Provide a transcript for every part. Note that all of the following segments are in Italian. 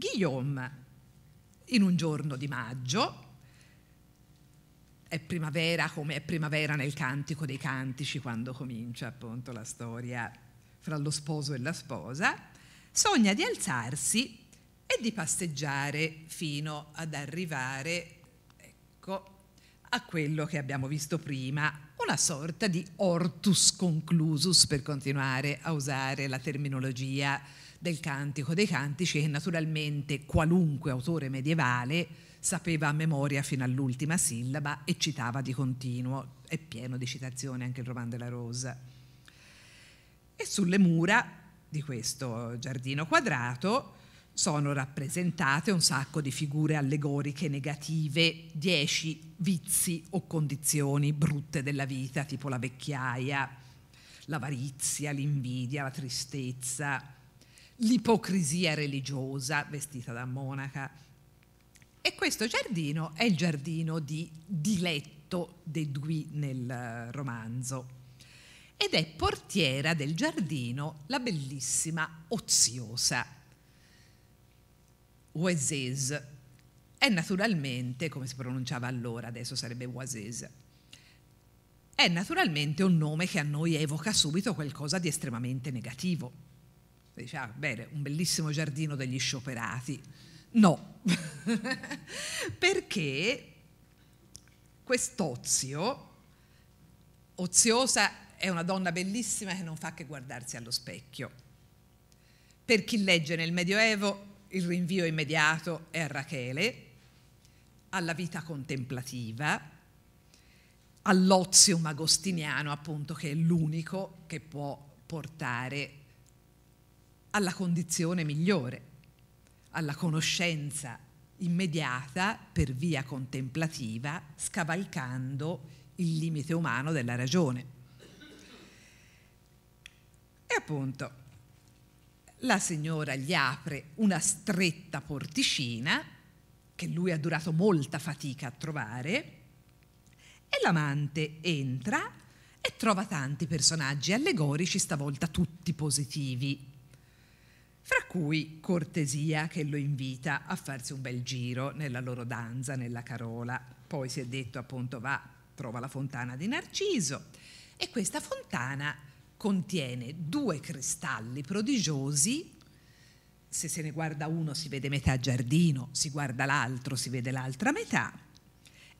Guillaume. In un giorno di maggio, è primavera come è primavera nel cantico dei cantici quando comincia appunto la storia fra lo sposo e la sposa, sogna di alzarsi e di passeggiare fino ad arrivare, ecco, a quello che abbiamo visto prima, una sorta di ortus conclusus per continuare a usare la terminologia del Cantico dei Cantici che naturalmente qualunque autore medievale sapeva a memoria fino all'ultima sillaba e citava di continuo, è pieno di citazioni anche il Roman della Rosa. E sulle mura di questo giardino quadrato sono rappresentate un sacco di figure allegoriche negative, dieci vizi o condizioni brutte della vita, tipo la vecchiaia, l'avarizia, l'invidia, la tristezza, l'ipocrisia religiosa vestita da monaca. E questo giardino è il giardino di Diletto de Dui nel eh, romanzo ed è portiera del giardino la bellissima Oziosa. Oasis è naturalmente, come si pronunciava allora, adesso sarebbe Oasis, è naturalmente un nome che a noi evoca subito qualcosa di estremamente negativo Dice, ah, bene, un bellissimo giardino degli scioperati. No, perché quest'ozio, oziosa è una donna bellissima che non fa che guardarsi allo specchio. Per chi legge nel Medioevo il rinvio immediato è a Rachele, alla vita contemplativa, all'ozium agostiniano appunto che è l'unico che può portare alla condizione migliore, alla conoscenza immediata per via contemplativa, scavalcando il limite umano della ragione. E appunto la signora gli apre una stretta porticina che lui ha durato molta fatica a trovare e l'amante entra e trova tanti personaggi allegorici, stavolta tutti positivi fra cui Cortesia che lo invita a farsi un bel giro nella loro danza, nella Carola. Poi si è detto appunto va, trova la fontana di Narciso e questa fontana contiene due cristalli prodigiosi. Se se ne guarda uno si vede metà giardino, si guarda l'altro si vede l'altra metà.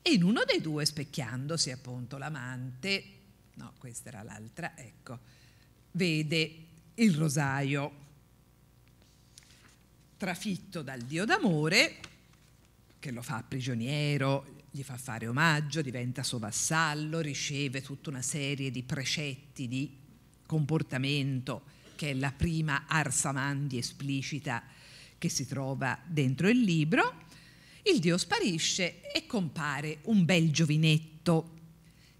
E in uno dei due, specchiandosi appunto l'amante, no, questa era l'altra, ecco, vede il rosaio trafitto dal dio d'amore, che lo fa prigioniero, gli fa fare omaggio, diventa suo vassallo, riceve tutta una serie di precetti di comportamento, che è la prima arsamandi esplicita che si trova dentro il libro. Il dio sparisce e compare un bel giovinetto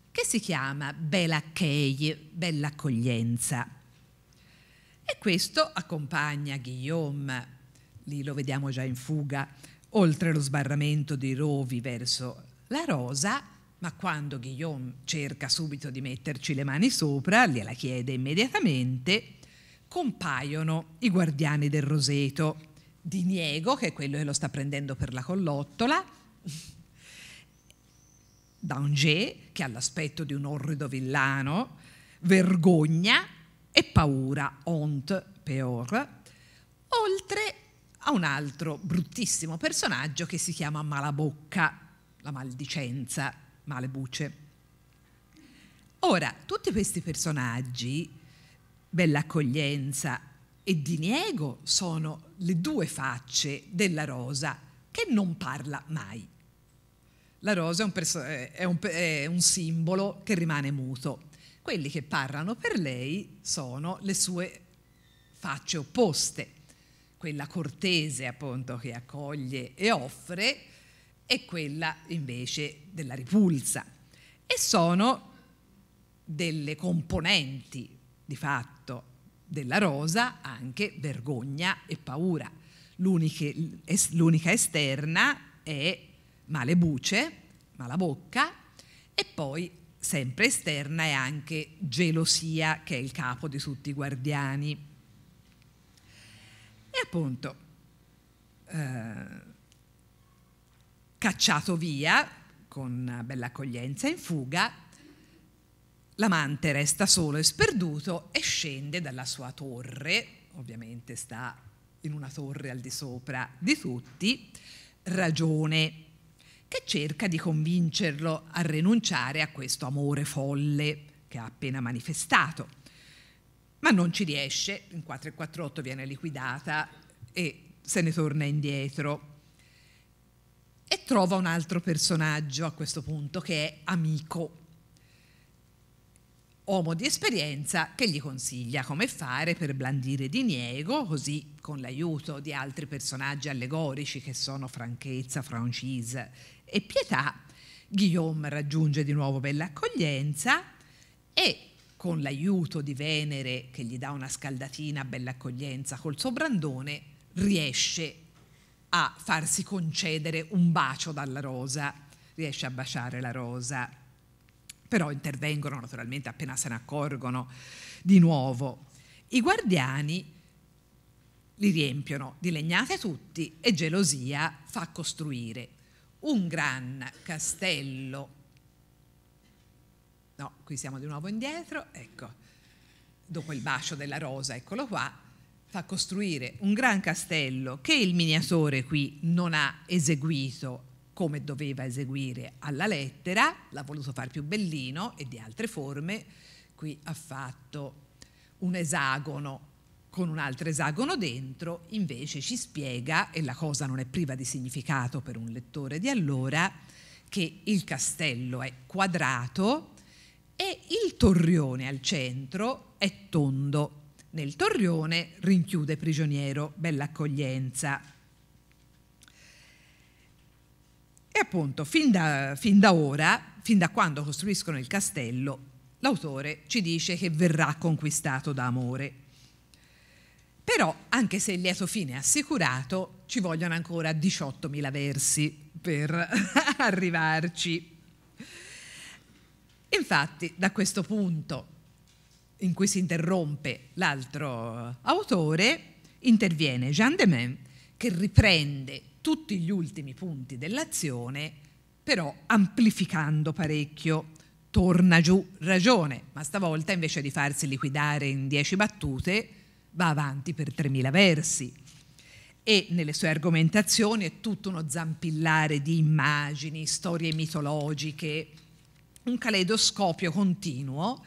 che si chiama Bela Bella Accoglienza. E questo accompagna Guillaume lì lo vediamo già in fuga, oltre lo sbarramento di Rovi verso la rosa, ma quando Guillaume cerca subito di metterci le mani sopra, gliela chiede immediatamente, compaiono i guardiani del roseto, Diniego, che è quello che lo sta prendendo per la collottola, Danger, che ha l'aspetto di un orrido villano, vergogna e paura, Ont Peor, oltre a un altro bruttissimo personaggio che si chiama Malabocca, la maldicenza, malebuce. Ora, tutti questi personaggi, bell'accoglienza e diniego, sono le due facce della rosa che non parla mai. La rosa è un, perso- è un, è un simbolo che rimane muto. Quelli che parlano per lei sono le sue facce opposte, quella cortese appunto che accoglie e offre e quella invece della ripulsa. E sono delle componenti di fatto della rosa anche vergogna e paura. L'unica esterna è male buce, mala bocca e poi sempre esterna è anche gelosia che è il capo di tutti i guardiani appunto eh, cacciato via con una bella accoglienza in fuga, l'amante resta solo e sperduto e scende dalla sua torre, ovviamente sta in una torre al di sopra di tutti, ragione che cerca di convincerlo a rinunciare a questo amore folle che ha appena manifestato. Ma non ci riesce, in 448 viene liquidata e se ne torna indietro. E trova un altro personaggio a questo punto che è amico, uomo di esperienza che gli consiglia come fare per blandire diniego, così con l'aiuto di altri personaggi allegorici che sono franchezza, francise e pietà, Guillaume raggiunge di nuovo bella accoglienza e con l'aiuto di Venere che gli dà una scaldatina a accoglienza col suo brandone riesce a farsi concedere un bacio dalla rosa, riesce a baciare la rosa, però intervengono naturalmente appena se ne accorgono di nuovo. I guardiani li riempiono di legnate tutti e gelosia fa costruire un gran castello. No, qui siamo di nuovo indietro, ecco, dopo il bacio della rosa, eccolo qua, fa costruire un gran castello che il miniatore qui non ha eseguito come doveva eseguire alla lettera, l'ha voluto fare più bellino e di altre forme, qui ha fatto un esagono con un altro esagono dentro, invece ci spiega, e la cosa non è priva di significato per un lettore di allora, che il castello è quadrato e il torrione al centro è tondo nel torrione rinchiude prigioniero, bella accoglienza. E appunto, fin da, fin da ora, fin da quando costruiscono il castello, l'autore ci dice che verrà conquistato da amore. Però, anche se il lieto fine è assicurato, ci vogliono ancora 18.000 versi per arrivarci. Infatti, da questo punto in cui si interrompe l'altro autore, interviene Jean Demin che riprende tutti gli ultimi punti dell'azione, però amplificando parecchio. Torna giù ragione, ma stavolta invece di farsi liquidare in dieci battute, va avanti per 3.000 versi e nelle sue argomentazioni è tutto uno zampillare di immagini, storie mitologiche, un caleidoscopio continuo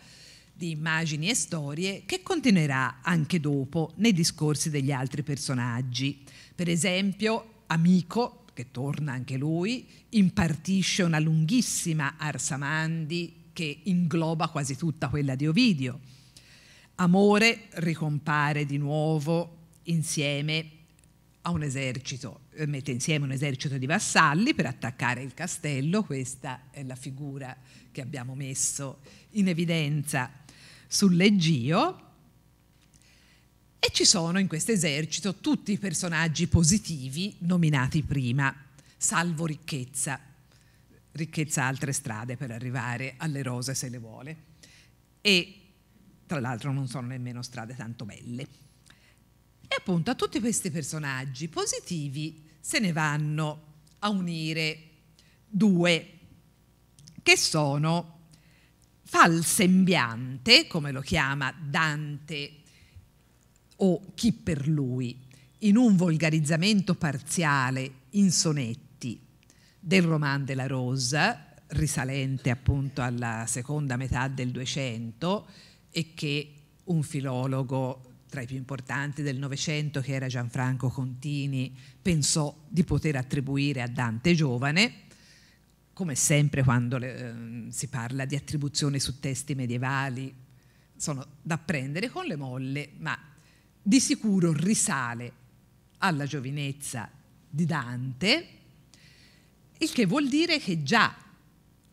di immagini e storie che continuerà anche dopo nei discorsi degli altri personaggi. Per esempio, Amico, che torna anche lui, impartisce una lunghissima Arsamandi che ingloba quasi tutta quella di Ovidio. Amore ricompare di nuovo insieme a un esercito, eh, mette insieme un esercito di vassalli per attaccare il castello, questa è la figura che abbiamo messo in evidenza sull'Egio. E ci sono in questo esercito tutti i personaggi positivi nominati prima, salvo ricchezza. Ricchezza ha altre strade per arrivare alle rose se le vuole. E tra l'altro non sono nemmeno strade tanto belle. E appunto a tutti questi personaggi positivi se ne vanno a unire due, che sono fa il sembiante, come lo chiama Dante o chi per lui, in un volgarizzamento parziale in sonetti del roman della Rosa, risalente appunto alla seconda metà del 200 e che un filologo tra i più importanti del Novecento, che era Gianfranco Contini, pensò di poter attribuire a Dante giovane come sempre quando le, eh, si parla di attribuzione su testi medievali, sono da prendere con le molle, ma di sicuro risale alla giovinezza di Dante, il che vuol dire che già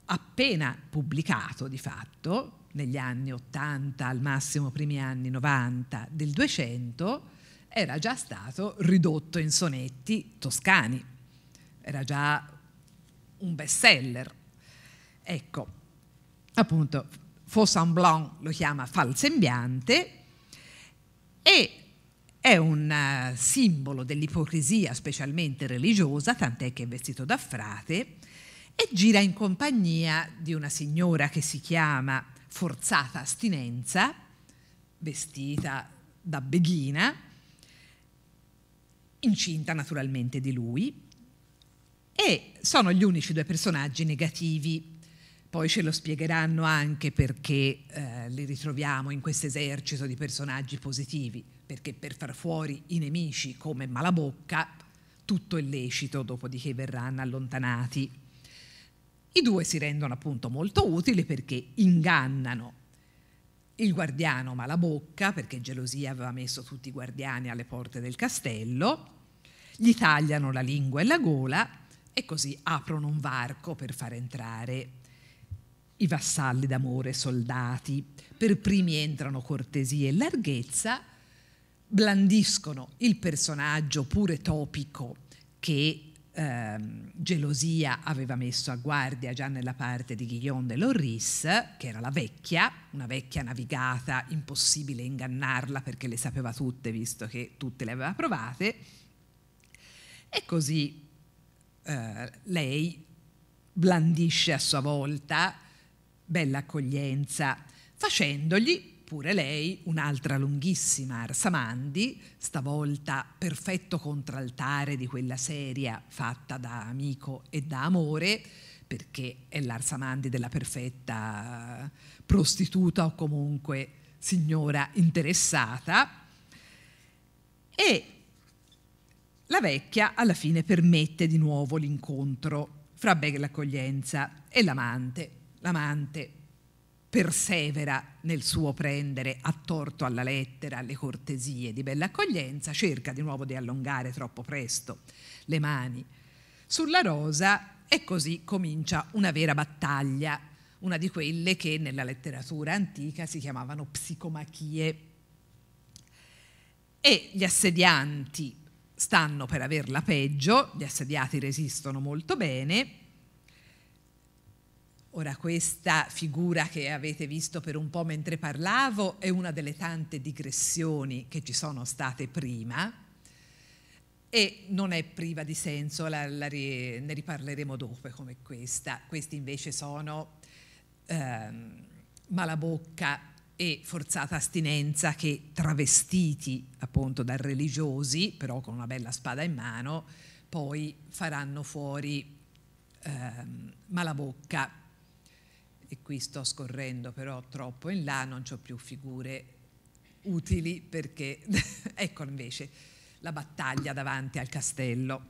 appena pubblicato di fatto, negli anni 80, al massimo primi anni 90 del 200, era già stato ridotto in sonetti toscani. Era già un best seller. Ecco, appunto, faux Blanc lo chiama falsembiante e è un eh, simbolo dell'ipocrisia, specialmente religiosa, tant'è che è vestito da frate e gira in compagnia di una signora che si chiama Forzata Astinenza, vestita da beghina, incinta naturalmente di lui, e sono gli unici due personaggi negativi. Poi ce lo spiegheranno anche perché eh, li ritroviamo in questo esercito di personaggi positivi, perché per far fuori i nemici come Malabocca tutto è lecito, dopodiché verranno allontanati. I due si rendono appunto molto utili perché ingannano il guardiano Malabocca, perché gelosia aveva messo tutti i guardiani alle porte del castello, gli tagliano la lingua e la gola e così aprono un varco per far entrare i vassalli d'amore, soldati. Per primi entrano cortesia e larghezza, blandiscono il personaggio pure topico che ehm, gelosia aveva messo a guardia già nella parte di Guillaume de Lorris, che era la vecchia, una vecchia navigata, impossibile ingannarla perché le sapeva tutte, visto che tutte le aveva provate. E così eh, lei blandisce a sua volta bella accoglienza, facendogli pure lei un'altra lunghissima arsamandi, stavolta perfetto contraltare di quella serie fatta da amico e da amore, perché è l'arsamandi della perfetta prostituta o comunque signora interessata, e la vecchia alla fine permette di nuovo l'incontro fra Beg l'accoglienza e l'amante. L'amante persevera nel suo prendere a torto alla lettera le cortesie di bella accoglienza, cerca di nuovo di allungare troppo presto le mani sulla rosa e così comincia una vera battaglia, una di quelle che nella letteratura antica si chiamavano psicomachie. E gli assedianti stanno per averla peggio, gli assediati resistono molto bene. Ora questa figura che avete visto per un po' mentre parlavo è una delle tante digressioni che ci sono state prima e non è priva di senso, la, la, ne riparleremo dopo come questa. Questi invece sono ehm, Malabocca e forzata astinenza che travestiti appunto da religiosi, però con una bella spada in mano, poi faranno fuori ehm, Malabocca. E qui sto scorrendo però troppo in là, non ho più figure utili perché ecco invece la battaglia davanti al castello.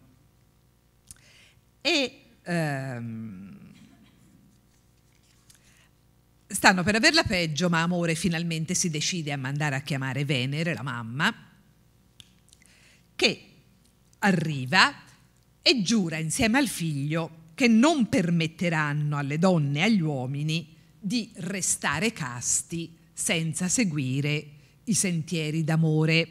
E ehm, Stanno per averla peggio, ma Amore finalmente si decide a mandare a chiamare Venere, la mamma, che arriva e giura insieme al figlio che non permetteranno alle donne e agli uomini di restare casti senza seguire i sentieri d'amore.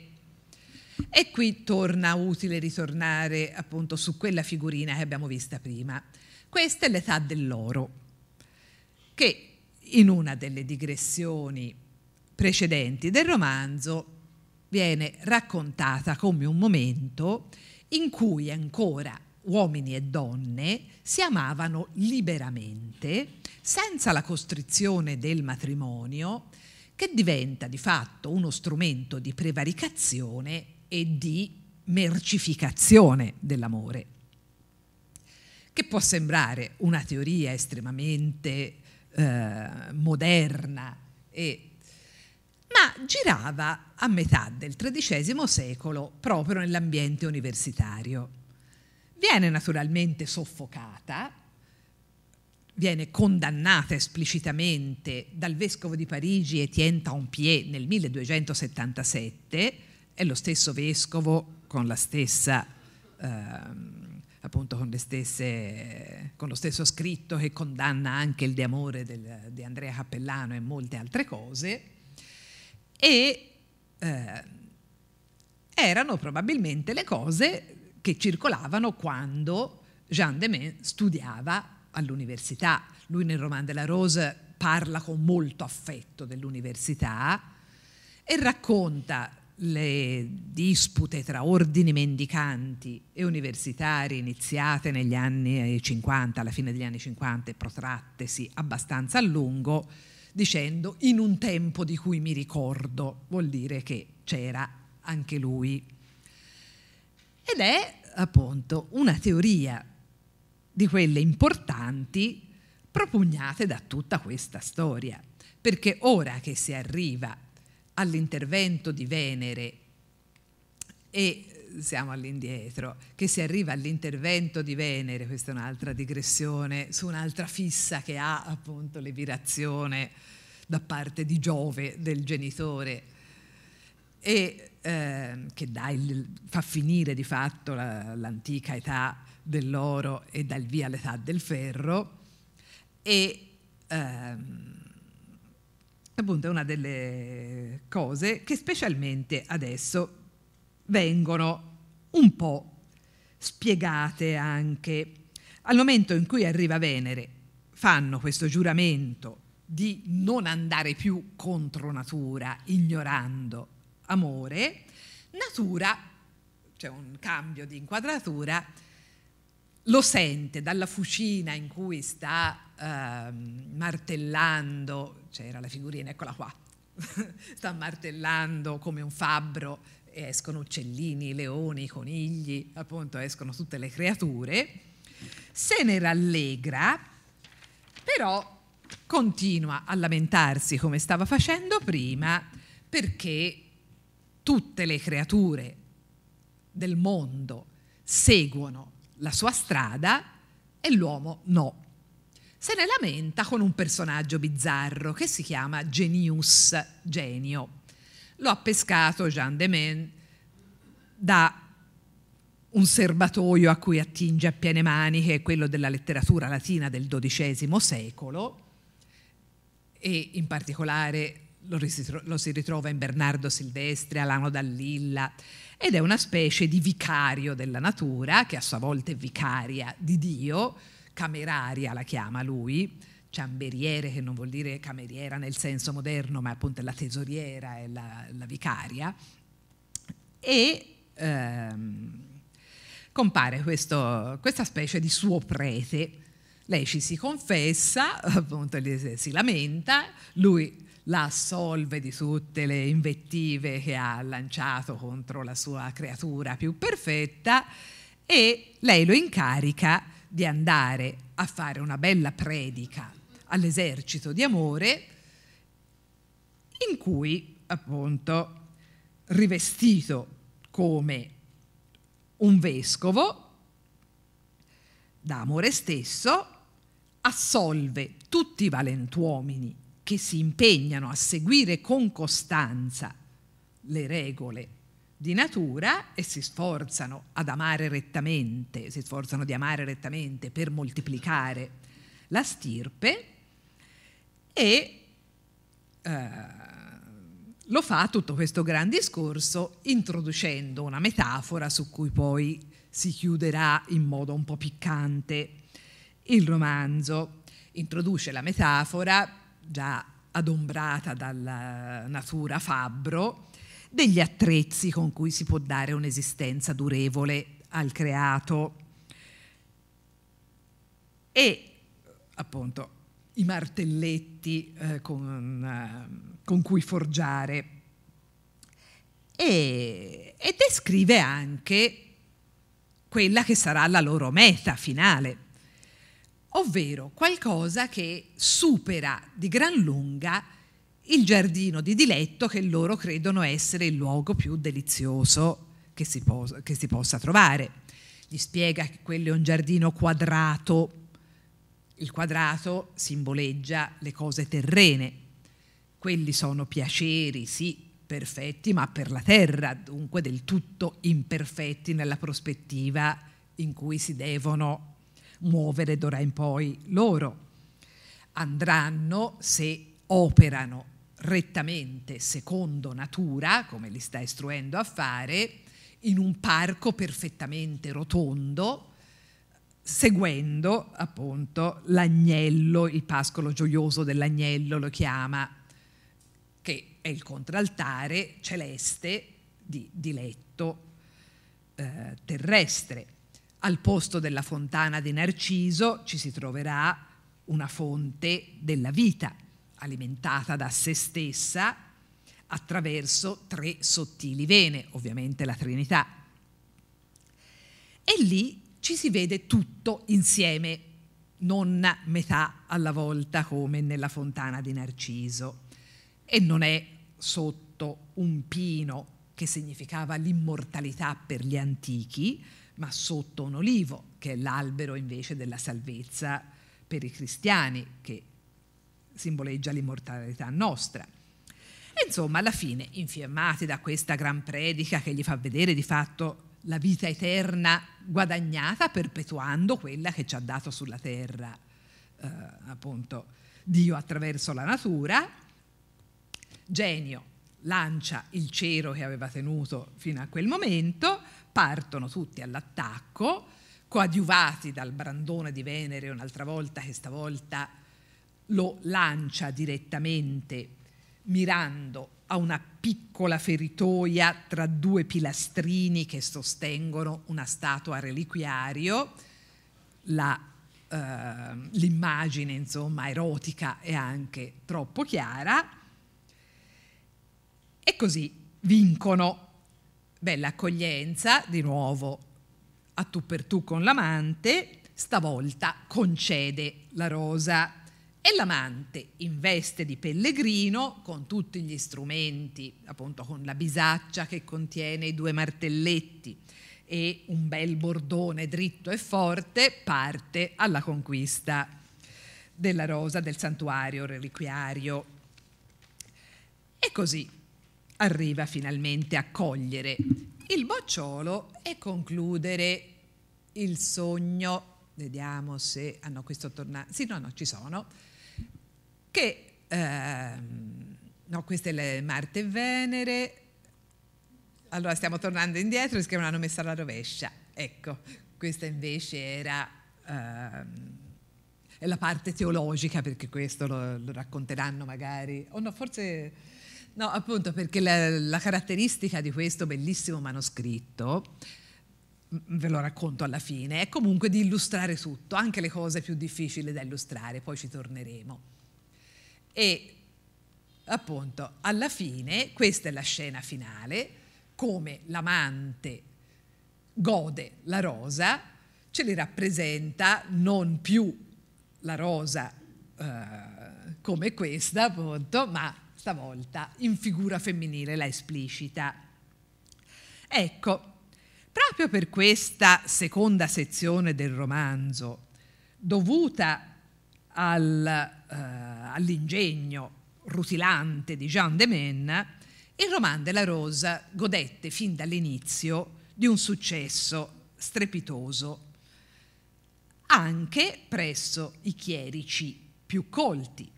E qui torna utile ritornare appunto su quella figurina che abbiamo vista prima. Questa è l'età dell'oro, che in una delle digressioni precedenti del romanzo viene raccontata come un momento in cui ancora uomini e donne si amavano liberamente, senza la costrizione del matrimonio, che diventa di fatto uno strumento di prevaricazione e di mercificazione dell'amore, che può sembrare una teoria estremamente eh, moderna. E, ma girava a metà del XIII secolo proprio nell'ambiente universitario. Viene naturalmente soffocata, viene condannata esplicitamente dal vescovo di Parigi Etienne Tampier nel 1277, è lo stesso vescovo con la stessa... Eh, appunto con, stesse, con, lo stesso scritto che condanna anche il deamore del, di Andrea Cappellano e molte altre cose, e eh, erano probabilmente le cose che circolavano quando Jean Demain studiava all'università. Lui nel roman della Rose parla con molto affetto dell'università e racconta le dispute tra ordini mendicanti e universitari iniziate negli anni 50, alla fine degli anni 50 e protrattesi abbastanza a lungo, dicendo in un tempo di cui mi ricordo, vuol dire che c'era anche lui. Ed è appunto una teoria di quelle importanti propugnate da tutta questa storia, perché ora che si arriva all'intervento di Venere e eh, siamo all'indietro, che si arriva all'intervento di Venere, questa è un'altra digressione, su un'altra fissa che ha appunto l'evirazione da parte di Giove, del genitore, e eh, che dà il, fa finire di fatto la, l'antica età dell'oro e dà il via all'età del ferro, e ehm, appunto è una delle cose che specialmente adesso vengono un po' spiegate anche. Al momento in cui arriva Venere, fanno questo giuramento di non andare più contro natura, ignorando amore, natura, c'è cioè un cambio di inquadratura, lo sente dalla fucina in cui sta Ehm, martellando, c'era cioè la figurina, eccola qua, sta martellando come un fabbro e escono uccellini, leoni, conigli, appunto escono tutte le creature, se ne rallegra, però continua a lamentarsi come stava facendo prima perché tutte le creature del mondo seguono la sua strada e l'uomo no se ne lamenta con un personaggio bizzarro che si chiama Genius, genio. Lo ha pescato Jean de Men da un serbatoio a cui attinge a piene mani, che è quello della letteratura latina del XII secolo, e in particolare lo, lo si ritrova in Bernardo Silvestri, Alano Dallilla, ed è una specie di vicario della natura, che a sua volta è vicaria di Dio, cameraria, la chiama lui, ciamberiere che non vuol dire cameriera nel senso moderno, ma appunto la tesoriera e la, la, vicaria, e ehm, compare questo, questa specie di suo prete. Lei ci si confessa, appunto si lamenta, lui la assolve di tutte le invettive che ha lanciato contro la sua creatura più perfetta e lei lo incarica di andare a fare una bella predica all'esercito di amore in cui appunto rivestito come un vescovo da amore stesso assolve tutti i valentuomini che si impegnano a seguire con costanza le regole di natura e si sforzano ad amare rettamente, si sforzano di amare rettamente per moltiplicare la stirpe e eh, lo fa tutto questo gran discorso introducendo una metafora su cui poi si chiuderà in modo un po' piccante il romanzo. Introduce la metafora già adombrata dalla natura fabbro, degli attrezzi con cui si può dare un'esistenza durevole al creato. E appunto i martelletti eh, con, eh, con, cui forgiare. E, e descrive anche quella che sarà la loro meta finale, ovvero qualcosa che supera di gran lunga il giardino di diletto che loro credono essere il luogo più delizioso che si, posa, che si possa trovare. Gli spiega che quello è un giardino quadrato, il quadrato simboleggia le cose terrene, quelli sono piaceri, sì, perfetti, ma per la terra, dunque del tutto imperfetti nella prospettiva in cui si devono muovere d'ora in poi loro. Andranno se operano rettamente secondo natura, come li sta istruendo a fare, in un parco perfettamente rotondo, seguendo appunto l'agnello, il pascolo gioioso dell'agnello lo chiama, che è il contraltare celeste di diletto eh, terrestre. Al posto della fontana di Narciso ci si troverà una fonte della vita alimentata da se stessa attraverso tre sottili vene, ovviamente la Trinità. E lì ci si vede tutto insieme, non metà alla volta come nella fontana di Narciso. E non è sotto un pino che significava l'immortalità per gli antichi, ma sotto un olivo, che è l'albero invece della salvezza per i cristiani, che simboleggia l'immortalità nostra. E insomma, alla fine, infiammati da questa gran predica che gli fa vedere di fatto la vita eterna guadagnata perpetuando quella che ci ha dato sulla terra, eh, appunto, Dio attraverso la natura, genio lancia il cero che aveva tenuto fino a quel momento, partono tutti all'attacco, coadiuvati dal brandone di Venere un'altra volta che stavolta lo lancia direttamente, mirando a una piccola feritoia tra due pilastrini che sostengono una statua reliquiario, la, eh, l'immagine insomma erotica è anche troppo chiara, e così vincono. Bella accoglienza, di nuovo a tu per tu con l'amante, stavolta concede la rosa e l'amante, in veste di pellegrino, con tutti gli strumenti, appunto con la bisaccia che contiene i due martelletti e un bel bordone dritto e forte, parte alla conquista della rosa del santuario reliquiario. E così arriva finalmente a cogliere il bocciolo e concludere il sogno. Vediamo se... Ah no, questo tornato. Sì, no, no, ci sono che, ehm, no, queste le Marte e Venere, allora stiamo tornando indietro, perché me l'hanno messa alla rovescia, ecco, questa invece era... Ehm, la parte teologica, perché questo lo, lo racconteranno magari, o oh no, forse No, appunto perché la, la, caratteristica di questo bellissimo manoscritto, ve lo racconto alla fine, è comunque di illustrare tutto, anche le cose più difficili da illustrare, poi ci torneremo e appunto alla fine, questa è la scena finale, come l'amante gode la rosa, ce li rappresenta non più la rosa eh, come questa appunto, ma stavolta in figura femminile la esplicita. Ecco, proprio per questa seconda sezione del romanzo, dovuta al, eh, all'ingegno rutilante di Jean de Maine, il roman della Rosa godette fin dall'inizio di un successo strepitoso anche presso i chierici più colti.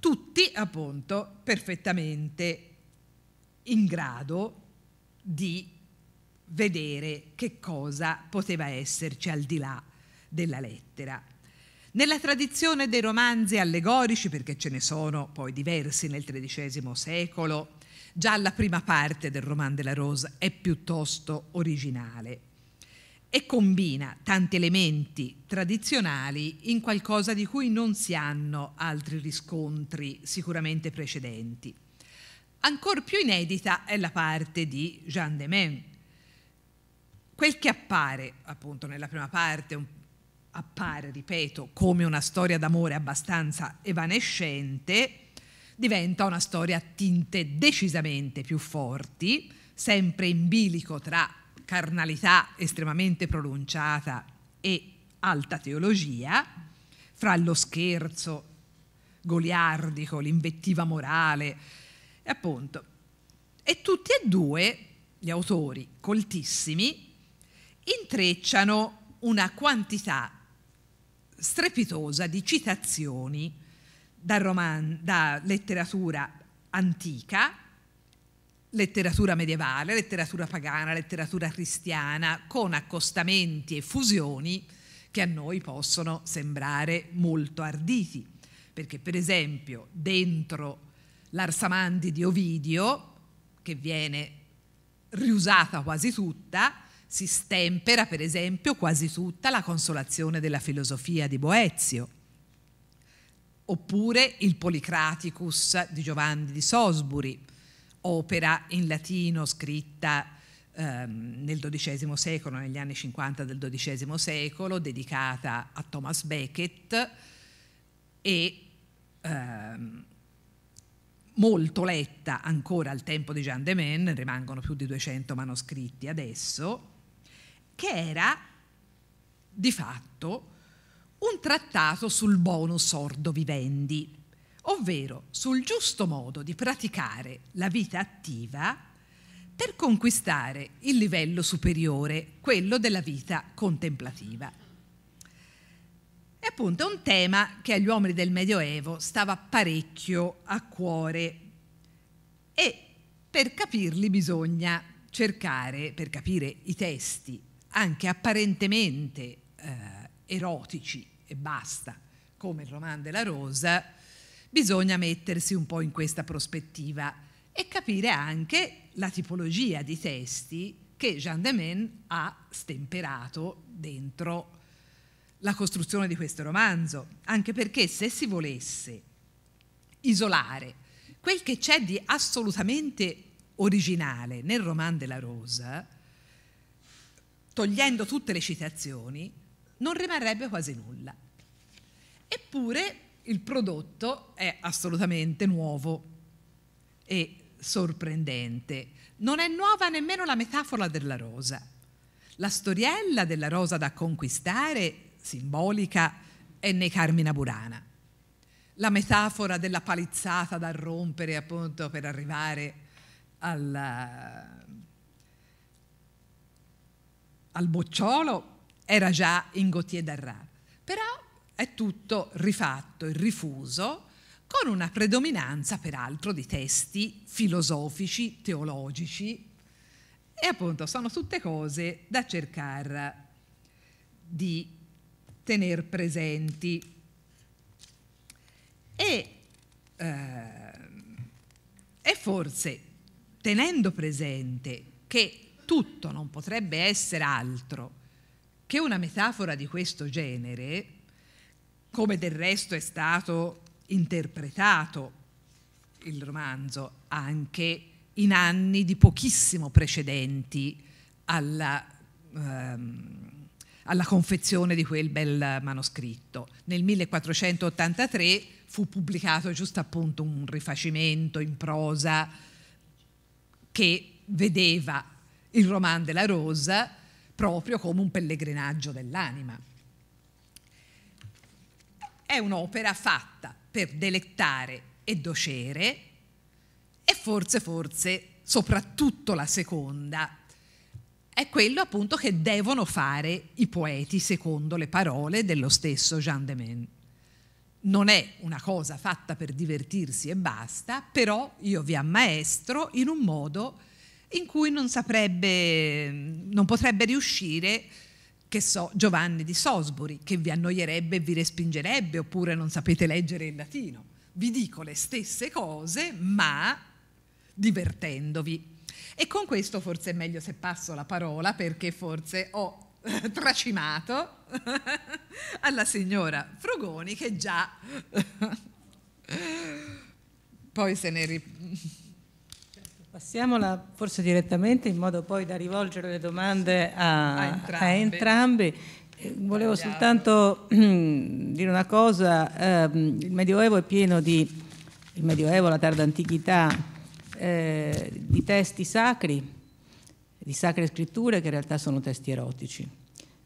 Tutti appunto perfettamente in grado di vedere che cosa poteva esserci al di là della lettera. Nella tradizione dei romanzi allegorici, perché ce ne sono poi diversi nel XIII secolo, già la prima parte del roman della Rose è piuttosto originale e combina tanti elementi tradizionali in qualcosa di cui non si hanno altri riscontri sicuramente precedenti. Ancor più inedita è la parte di Jean de Maine. Quel che appare appunto nella prima parte un appare, ripeto, come una storia d'amore abbastanza evanescente, diventa una storia a tinte decisamente più forti, sempre in bilico tra carnalità estremamente pronunciata e alta teologia, fra lo scherzo goliardico, l'invettiva morale, e appunto. E tutti e due gli autori coltissimi intrecciano una quantità strepitosa di citazioni da, roman- da letteratura antica, letteratura medievale, letteratura pagana, letteratura cristiana, con accostamenti e fusioni che a noi possono sembrare molto arditi. Perché per esempio dentro l'Arsamandi di Ovidio, che viene riusata quasi tutta, si stempera, per esempio, quasi tutta la consolazione della filosofia di Boezio, oppure il Policraticus di Giovanni di Sosburi, opera in latino scritta ehm, nel XII secolo, negli anni 50 del XII secolo, dedicata a Thomas Becket e ehm, molto letta ancora al tempo di Jean de Men, rimangono più di 200 manoscritti adesso, che era di fatto un trattato sul bonus sordo vivendi, ovvero sul giusto modo di praticare la vita attiva per conquistare il livello superiore, quello della vita contemplativa. E appunto è un tema che agli uomini del Medioevo stava parecchio a cuore e per capirli bisogna cercare, per capire i testi anche apparentemente eh, erotici e basta, come il roman della Rosa, bisogna mettersi un po' in questa prospettiva e capire anche la tipologia di testi che Jean Demen ha stemperato dentro la costruzione di questo romanzo, anche perché se si volesse isolare quel che c'è di assolutamente originale nel roman della Rosa, togliendo tutte le citazioni, non rimarrebbe quasi nulla. Eppure il prodotto è assolutamente nuovo e sorprendente. Non è nuova nemmeno la metafora della rosa. La storiella della rosa da conquistare, simbolica, è nei Carmina Burana. La metafora della palizzata da rompere appunto per arrivare alla al bocciolo era già in Gautier d'Arras, però è tutto rifatto e rifuso con una predominanza peraltro di testi filosofici, teologici e appunto sono tutte cose da cercare di tenere presenti. E, eh, e forse tenendo presente che tutto non potrebbe essere altro che una metafora di questo genere, come del resto è stato interpretato il romanzo anche in anni di pochissimo precedenti alla, ehm, alla confezione di quel bel manoscritto. Nel 1483 fu pubblicato giusto appunto un rifacimento in prosa che vedeva il Roman della Rosa proprio come un pellegrinaggio dell'anima. È un'opera fatta per delettare e docere e forse, forse, soprattutto la seconda, è quello appunto che devono fare i poeti secondo le parole dello stesso Jean de Maine. Non è una cosa fatta per divertirsi e basta, però io vi ammaestro in un modo in cui non saprebbe, non potrebbe riuscire, che so, Giovanni di Sosbori, che vi annoierebbe e vi respingerebbe, oppure non sapete leggere il latino. Vi dico le stesse cose, ma divertendovi. E con questo forse è meglio se passo la parola, perché forse ho tracimato alla signora Frugoni che già poi se ne riprende. Passiamola forse direttamente in modo poi da rivolgere le domande a, a entrambi. A entrambi. Eh, volevo soltanto dire una cosa, ehm, il Medioevo è pieno di, il Medioevo, la tarda antichità, eh, di testi sacri, di sacre scritture che in realtà sono testi erotici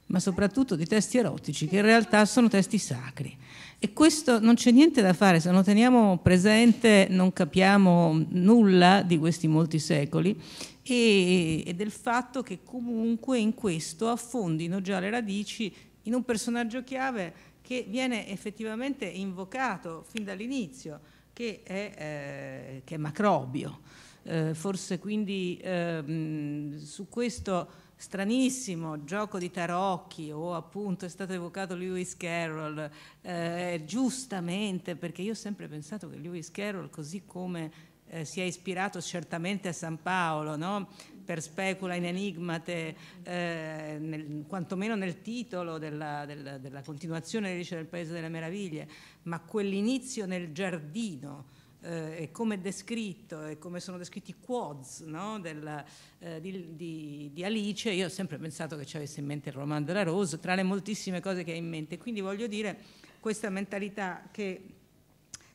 ma soprattutto di testi erotici che in realtà sono testi sacri. E questo non c'è niente da fare, se non teniamo presente non capiamo nulla di questi molti secoli e, e del fatto che comunque in questo affondino già le radici in un personaggio chiave che viene effettivamente invocato fin dall'inizio, che eh, che è Macrobio. Eh, forse quindi eh, su questo stranissimo gioco di tarocchi o appunto è stato evocato Lewis Carroll, eh, giustamente perché io ho sempre pensato che Lewis Carroll, così come eh, si è ispirato certamente a San Paolo, no? per specula in enigmate, eh, nel, quantomeno nel titolo della, della, della continuazione del Paese delle Meraviglie, ma quell'inizio nel giardino eh, e come è descritto e come sono descritti i quads no? Del, eh, di, di, di, Alice, io ho sempre pensato che ci avesse in mente il romanzo della Rose, tra le moltissime cose che ha in mente. Quindi voglio dire, questa mentalità che,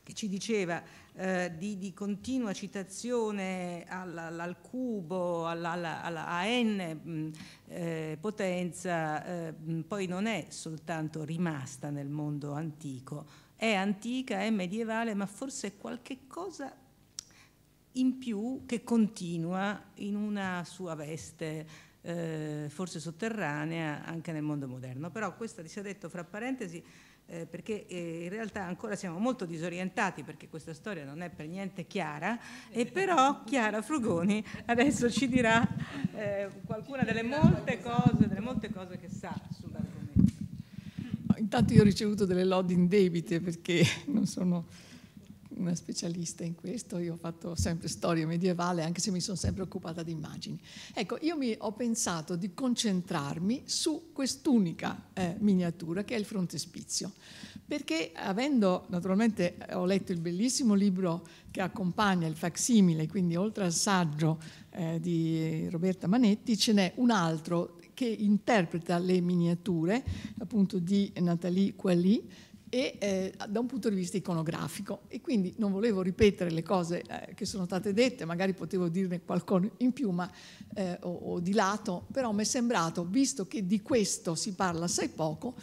che ci diceva eh, di, di, continua citazione all, al cubo, alla, alla, alla a n mm, eh, potenza, eh, mm, poi non è soltanto rimasta nel mondo antico, è antica, è medievale, ma forse è qualche cosa in più che continua in una sua veste eh, forse sotterranea anche nel mondo moderno. Però questo si è detto fra parentesi eh, perché eh, in realtà ancora siamo molto disorientati perché questa storia non è per niente chiara eh. e però Chiara Frugoni adesso ci dirà eh, qualcuna delle molte cose, delle molte cose che sa intanto io ho ricevuto delle lodi in debite perché non sono una specialista in questo, io ho fatto sempre storia medievale, anche se mi sono sempre occupata di immagini. Ecco, io mi, ho pensato di concentrarmi su quest'unica eh, miniatura che è il frontespizio, perché avendo, naturalmente eh, ho letto il bellissimo libro che accompagna il facsimile, quindi oltre al saggio eh, di Roberta Manetti, ce n'è un altro che interpreta le miniature appunto di Nathalie Quali e eh, da un punto di vista iconografico e quindi non volevo ripetere le cose eh, che sono state dette, magari potevo dirne qualcosa in più ma, eh, o, o di lato, però mi è sembrato, visto che di questo si parla assai poco,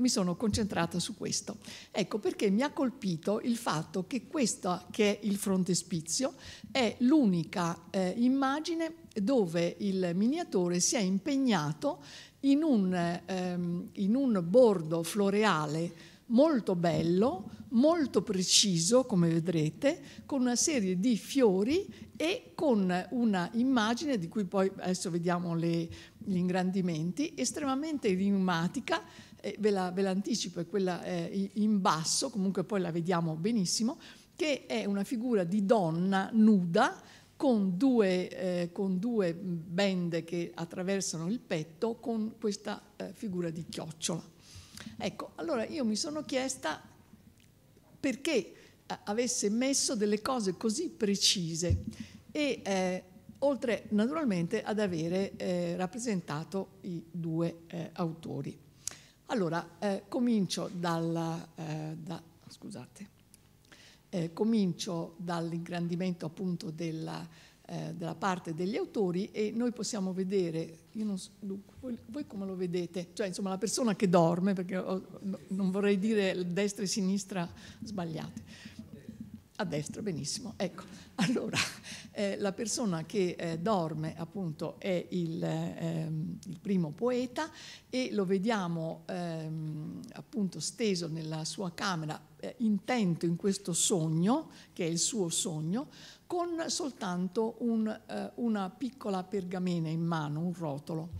mi sono concentrata su questo. Ecco perché mi ha colpito il fatto che questo, che è il frontespizio, è l'unica eh, immagine dove il miniatore si è impegnato in un, ehm, in un bordo floreale molto bello, molto preciso, come vedrete, con una serie di fiori e con una immagine di cui poi adesso vediamo le, gli ingrandimenti, estremamente enigmatica eh, ve, la, ve l'anticipo, è quella eh, in basso, comunque poi la vediamo benissimo, che è una figura di donna nuda con due, eh, con due bende che attraversano il petto con questa eh, figura di chiocciola. Ecco, allora io mi sono chiesta perché eh, avesse messo delle cose così precise e eh, oltre naturalmente ad avere eh, rappresentato i due eh, autori. Allora, eh, comincio, dalla, eh, da, scusate, eh, comincio dall'ingrandimento appunto della, eh, della, parte degli autori e noi possiamo vedere, so, voi, voi, come lo vedete? Cioè insomma la persona che dorme, perché ho, non vorrei dire destra e sinistra sbagliate. A destra, benissimo. Ecco, allora, eh, la persona che eh, dorme appunto è il, ehm, il, primo poeta e lo vediamo ehm, appunto steso nella sua camera, eh, intento in questo sogno, che è il suo sogno, con soltanto un, eh, una piccola pergamena in mano, un rotolo.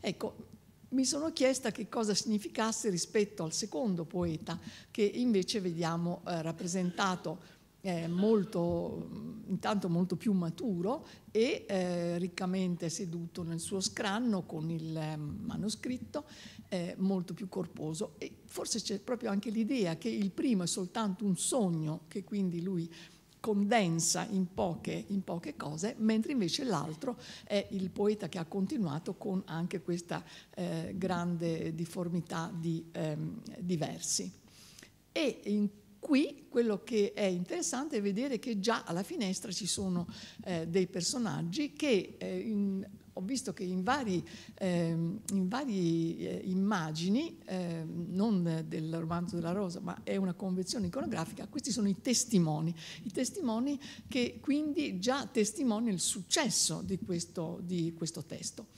Ecco, mi sono chiesta che cosa significasse rispetto al secondo poeta, che invece vediamo eh, rappresentato eh, molto, intanto molto più maturo e eh, riccamente seduto nel suo scranno con il ehm, manoscritto, eh, molto più corposo. E forse c'è proprio anche l'idea che il primo è soltanto un sogno, che quindi lui condensa in poche, in poche, cose, mentre invece l'altro è il poeta che ha continuato con anche questa eh, grande difformità di, ehm, di versi. E in Qui quello che è interessante è vedere che già alla finestra ci sono eh, dei personaggi che eh, in, ho visto che in varie ehm, eh, immagini, eh, non del romanzo della Rosa, ma è una convenzione iconografica, questi sono i testimoni, i testimoni che quindi già testimoniano il successo di questo, di questo testo.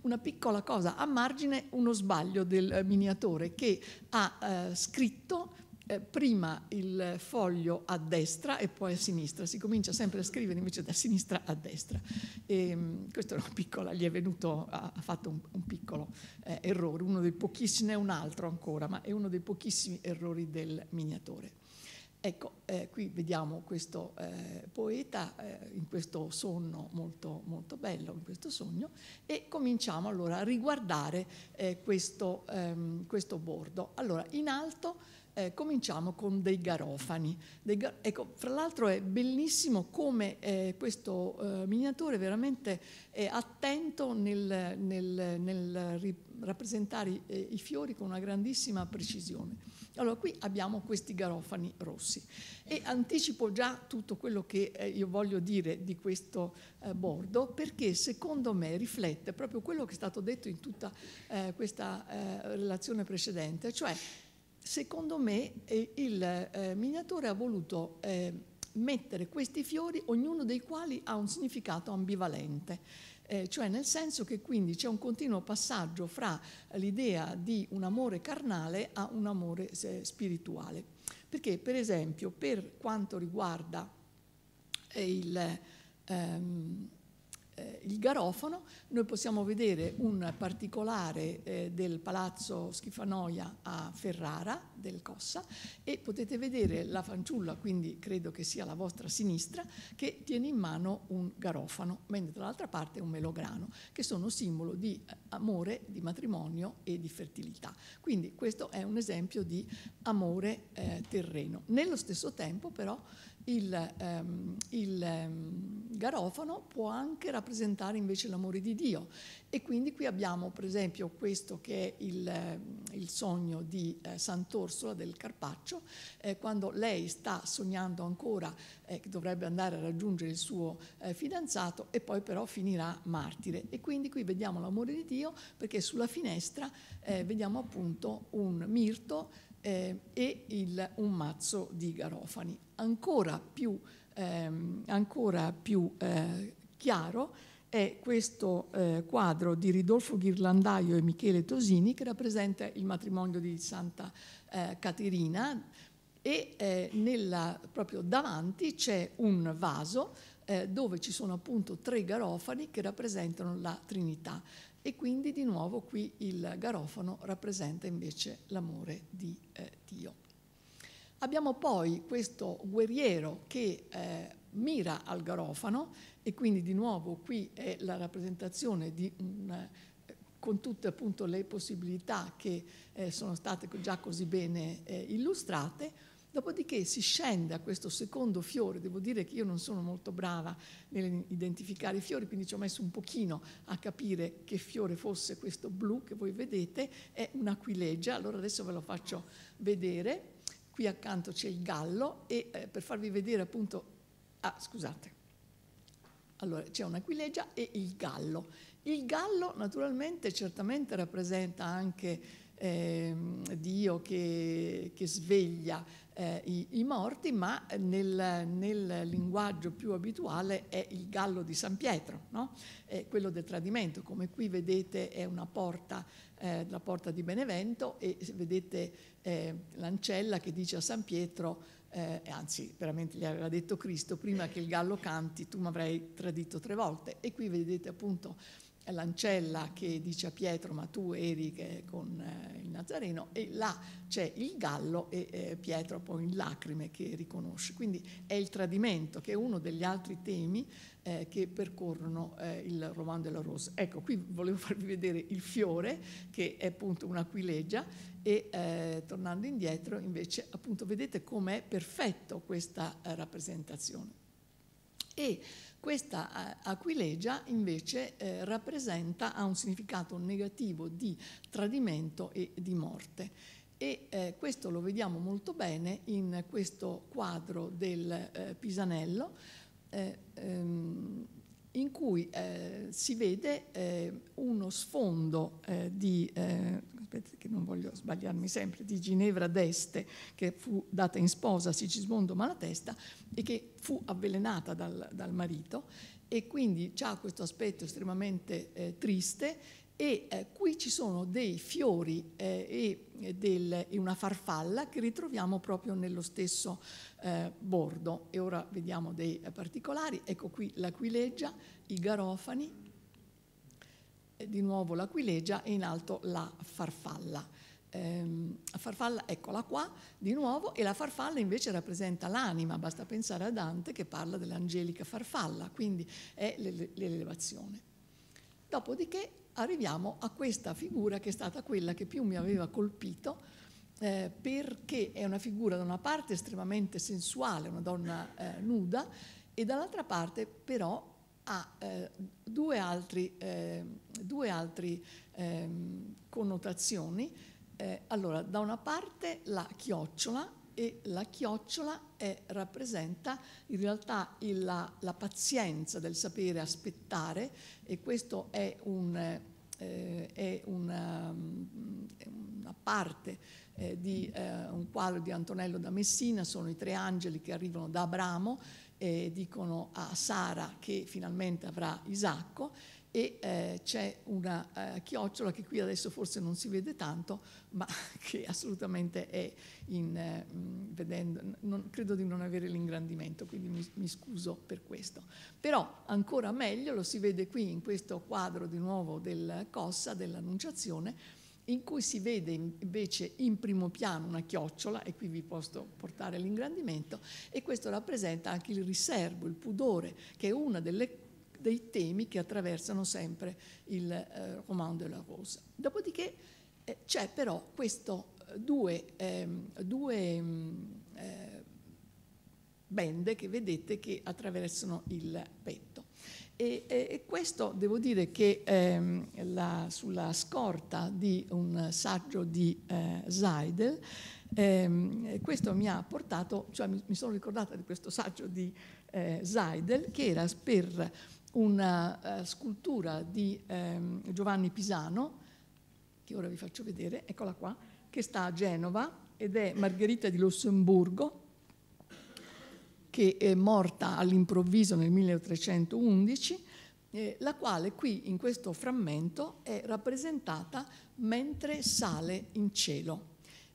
Una piccola cosa, a margine uno sbaglio del miniatore che ha eh, scritto eh, prima il foglio a destra e poi a sinistra, si comincia sempre a scrivere invece da sinistra a destra. E, ehm, questo era un piccolo, gli è venuto, ha, fatto un, un piccolo eh, errore, uno dei pochissimi, ne è un altro ancora, ma è uno dei pochissimi errori del miniatore. Ecco, eh, qui vediamo questo eh, poeta eh, in questo sonno molto, molto, bello, in questo sogno, e cominciamo allora a riguardare eh, questo, ehm, questo bordo. Allora, in alto eh, cominciamo con dei garofani. Dei gar- ecco, fra l'altro è bellissimo come eh, questo eh, miniatore veramente è attento nel, nel, nel ri- rappresentare eh, i fiori con una grandissima precisione. Allora qui abbiamo questi garofani rossi e anticipo già tutto quello che eh, io voglio dire di questo eh, bordo perché secondo me riflette proprio quello che è stato detto in tutta eh, questa relazione precedente, cioè secondo me eh, il eh, miniatore ha voluto eh, mettere questi fiori, ognuno dei quali ha un significato ambivalente, eh, cioè nel senso che quindi c'è un continuo passaggio fra l'idea di un amore carnale a un amore eh, spirituale. Perché per esempio per quanto riguarda eh, il... Ehm, eh, il garofano, noi possiamo vedere un particolare eh, del palazzo Schifanoia a Ferrara del Cossa e potete vedere la fanciulla, quindi credo che sia la vostra sinistra, che tiene in mano un garofano, mentre dall'altra parte un melograno, che sono simbolo di eh, amore, di matrimonio e di fertilità. Quindi questo è un esempio di amore eh, terreno. Nello stesso tempo però il, um, il um, ehm, garofano può anche rappresentare invece l'amore di Dio e quindi qui abbiamo per esempio questo che è il, ehm, il sogno di eh, Sant'Orsola del Carpaccio, eh, quando lei sta sognando ancora eh, che dovrebbe andare a raggiungere il suo eh, fidanzato e poi però finirà martire e quindi qui vediamo l'amore di Dio perché sulla finestra eh, vediamo appunto un mirto eh, e il, un mazzo di garofani. Ancora più, ehm, ancora più eh, chiaro è questo eh, quadro di Ridolfo Ghirlandaio e Michele Tosini che rappresenta il matrimonio di Santa eh, Caterina e eh, nella, proprio davanti c'è un vaso eh, dove ci sono appunto tre garofani che rappresentano la Trinità. E quindi di nuovo qui il garofano rappresenta invece l'amore di eh, Dio. Abbiamo poi questo guerriero che eh, mira al garofano e quindi di nuovo qui è la rappresentazione di un eh, con tutte appunto le possibilità che eh, sono state già così bene eh, illustrate, Dopodiché si scende a questo secondo fiore, devo dire che io non sono molto brava nell'identificare i fiori, quindi ci ho messo un pochino a capire che fiore fosse questo blu che voi vedete, è un'aquilegia, allora adesso ve lo faccio vedere, qui accanto c'è il gallo e eh, per farvi vedere appunto, ah scusate, allora c'è un'aquilegia e il gallo. Il gallo naturalmente certamente rappresenta anche eh, Dio che, che sveglia, eh, i, i, morti, ma nel, nel, linguaggio più abituale è il gallo di San Pietro, no? quello del tradimento. Come qui vedete è una porta, eh, la porta di Benevento e vedete eh, l'ancella che dice a San Pietro, eh, anzi veramente gli aveva detto Cristo, prima che il gallo canti tu mi avrai tradito tre volte. E qui vedete appunto l'ancella che dice a Pietro ma tu eri con eh, il Nazareno e là c'è il gallo e eh, Pietro poi in lacrime che riconosce. Quindi è il tradimento che è uno degli altri temi eh, che percorrono il romanzo della Rosa. Ecco, qui volevo farvi vedere il fiore che è appunto un'aquilegia e eh, tornando indietro invece appunto vedete com'è perfetto questa rappresentazione. E questa eh, aquilegia invece eh, rappresenta, ha un significato negativo di tradimento e di morte. E eh, questo lo vediamo molto bene in questo quadro del eh, Pisanello. Eh, ehm, in cui eh, si vede eh, uno sfondo eh, di, eh, aspetta che non voglio sbagliarmi sempre, di Ginevra d'Este che fu data in sposa a Sigismondo Malatesta e che fu avvelenata dal, dal marito e quindi ha questo aspetto estremamente eh, triste e eh, qui ci sono dei fiori eh, e, eh, del, e, una farfalla che ritroviamo proprio nello stesso eh, bordo. E ora vediamo dei eh, particolari. Ecco qui l'aquileggia, i garofani, eh, di nuovo l'aquileggia e in alto la farfalla. Ehm, la farfalla, eccola qua di nuovo, e la farfalla invece rappresenta l'anima, basta pensare a Dante che parla dell'angelica farfalla, quindi è l'elevazione. Dopodiché arriviamo a questa figura che è stata quella che più mi aveva colpito eh, perché è una figura da una parte estremamente sensuale, una donna eh, nuda, e dall'altra parte però ha eh, due altre eh, ehm, connotazioni. Eh, allora, da una parte la chiocciola, e la chiocciola è, rappresenta in realtà il, la, la, pazienza del sapere aspettare e questo è, un, eh, è una, eh, mm, una, parte eh, di eh, un quadro di Antonello da Messina, sono i tre angeli che arrivano da Abramo e dicono a Sara che finalmente avrà Isacco e eh, c'è una eh, chiocciola che qui adesso forse non si vede tanto, ma che assolutamente è in, eh, vedendo, non, credo di non avere l'ingrandimento, quindi mi, mi, scuso per questo. Però ancora meglio lo si vede qui in questo quadro di nuovo del Cossa, dell'Annunciazione, in cui si vede invece in primo piano una chiocciola, e qui vi posso portare l'ingrandimento, e questo rappresenta anche il riservo, il pudore, che è una delle dei temi che attraversano sempre il eh, Roman de la Rosa. Dopodiché eh, c'è però questo eh, due, ehm, due mm, eh, bende che vedete che attraversano il petto. E, e, e questo devo dire che ehm, la, sulla scorta di un saggio di eh, Seidel, ehm, questo mi ha portato, cioè mi, mi, sono ricordata di questo saggio di eh, Seidel che era per una uh, scultura di um, Giovanni Pisano, che ora vi faccio vedere, eccola qua, che sta a Genova ed è Margherita di Lussemburgo, che è morta all'improvviso nel 1311, eh, la quale qui in questo frammento è rappresentata mentre sale in cielo.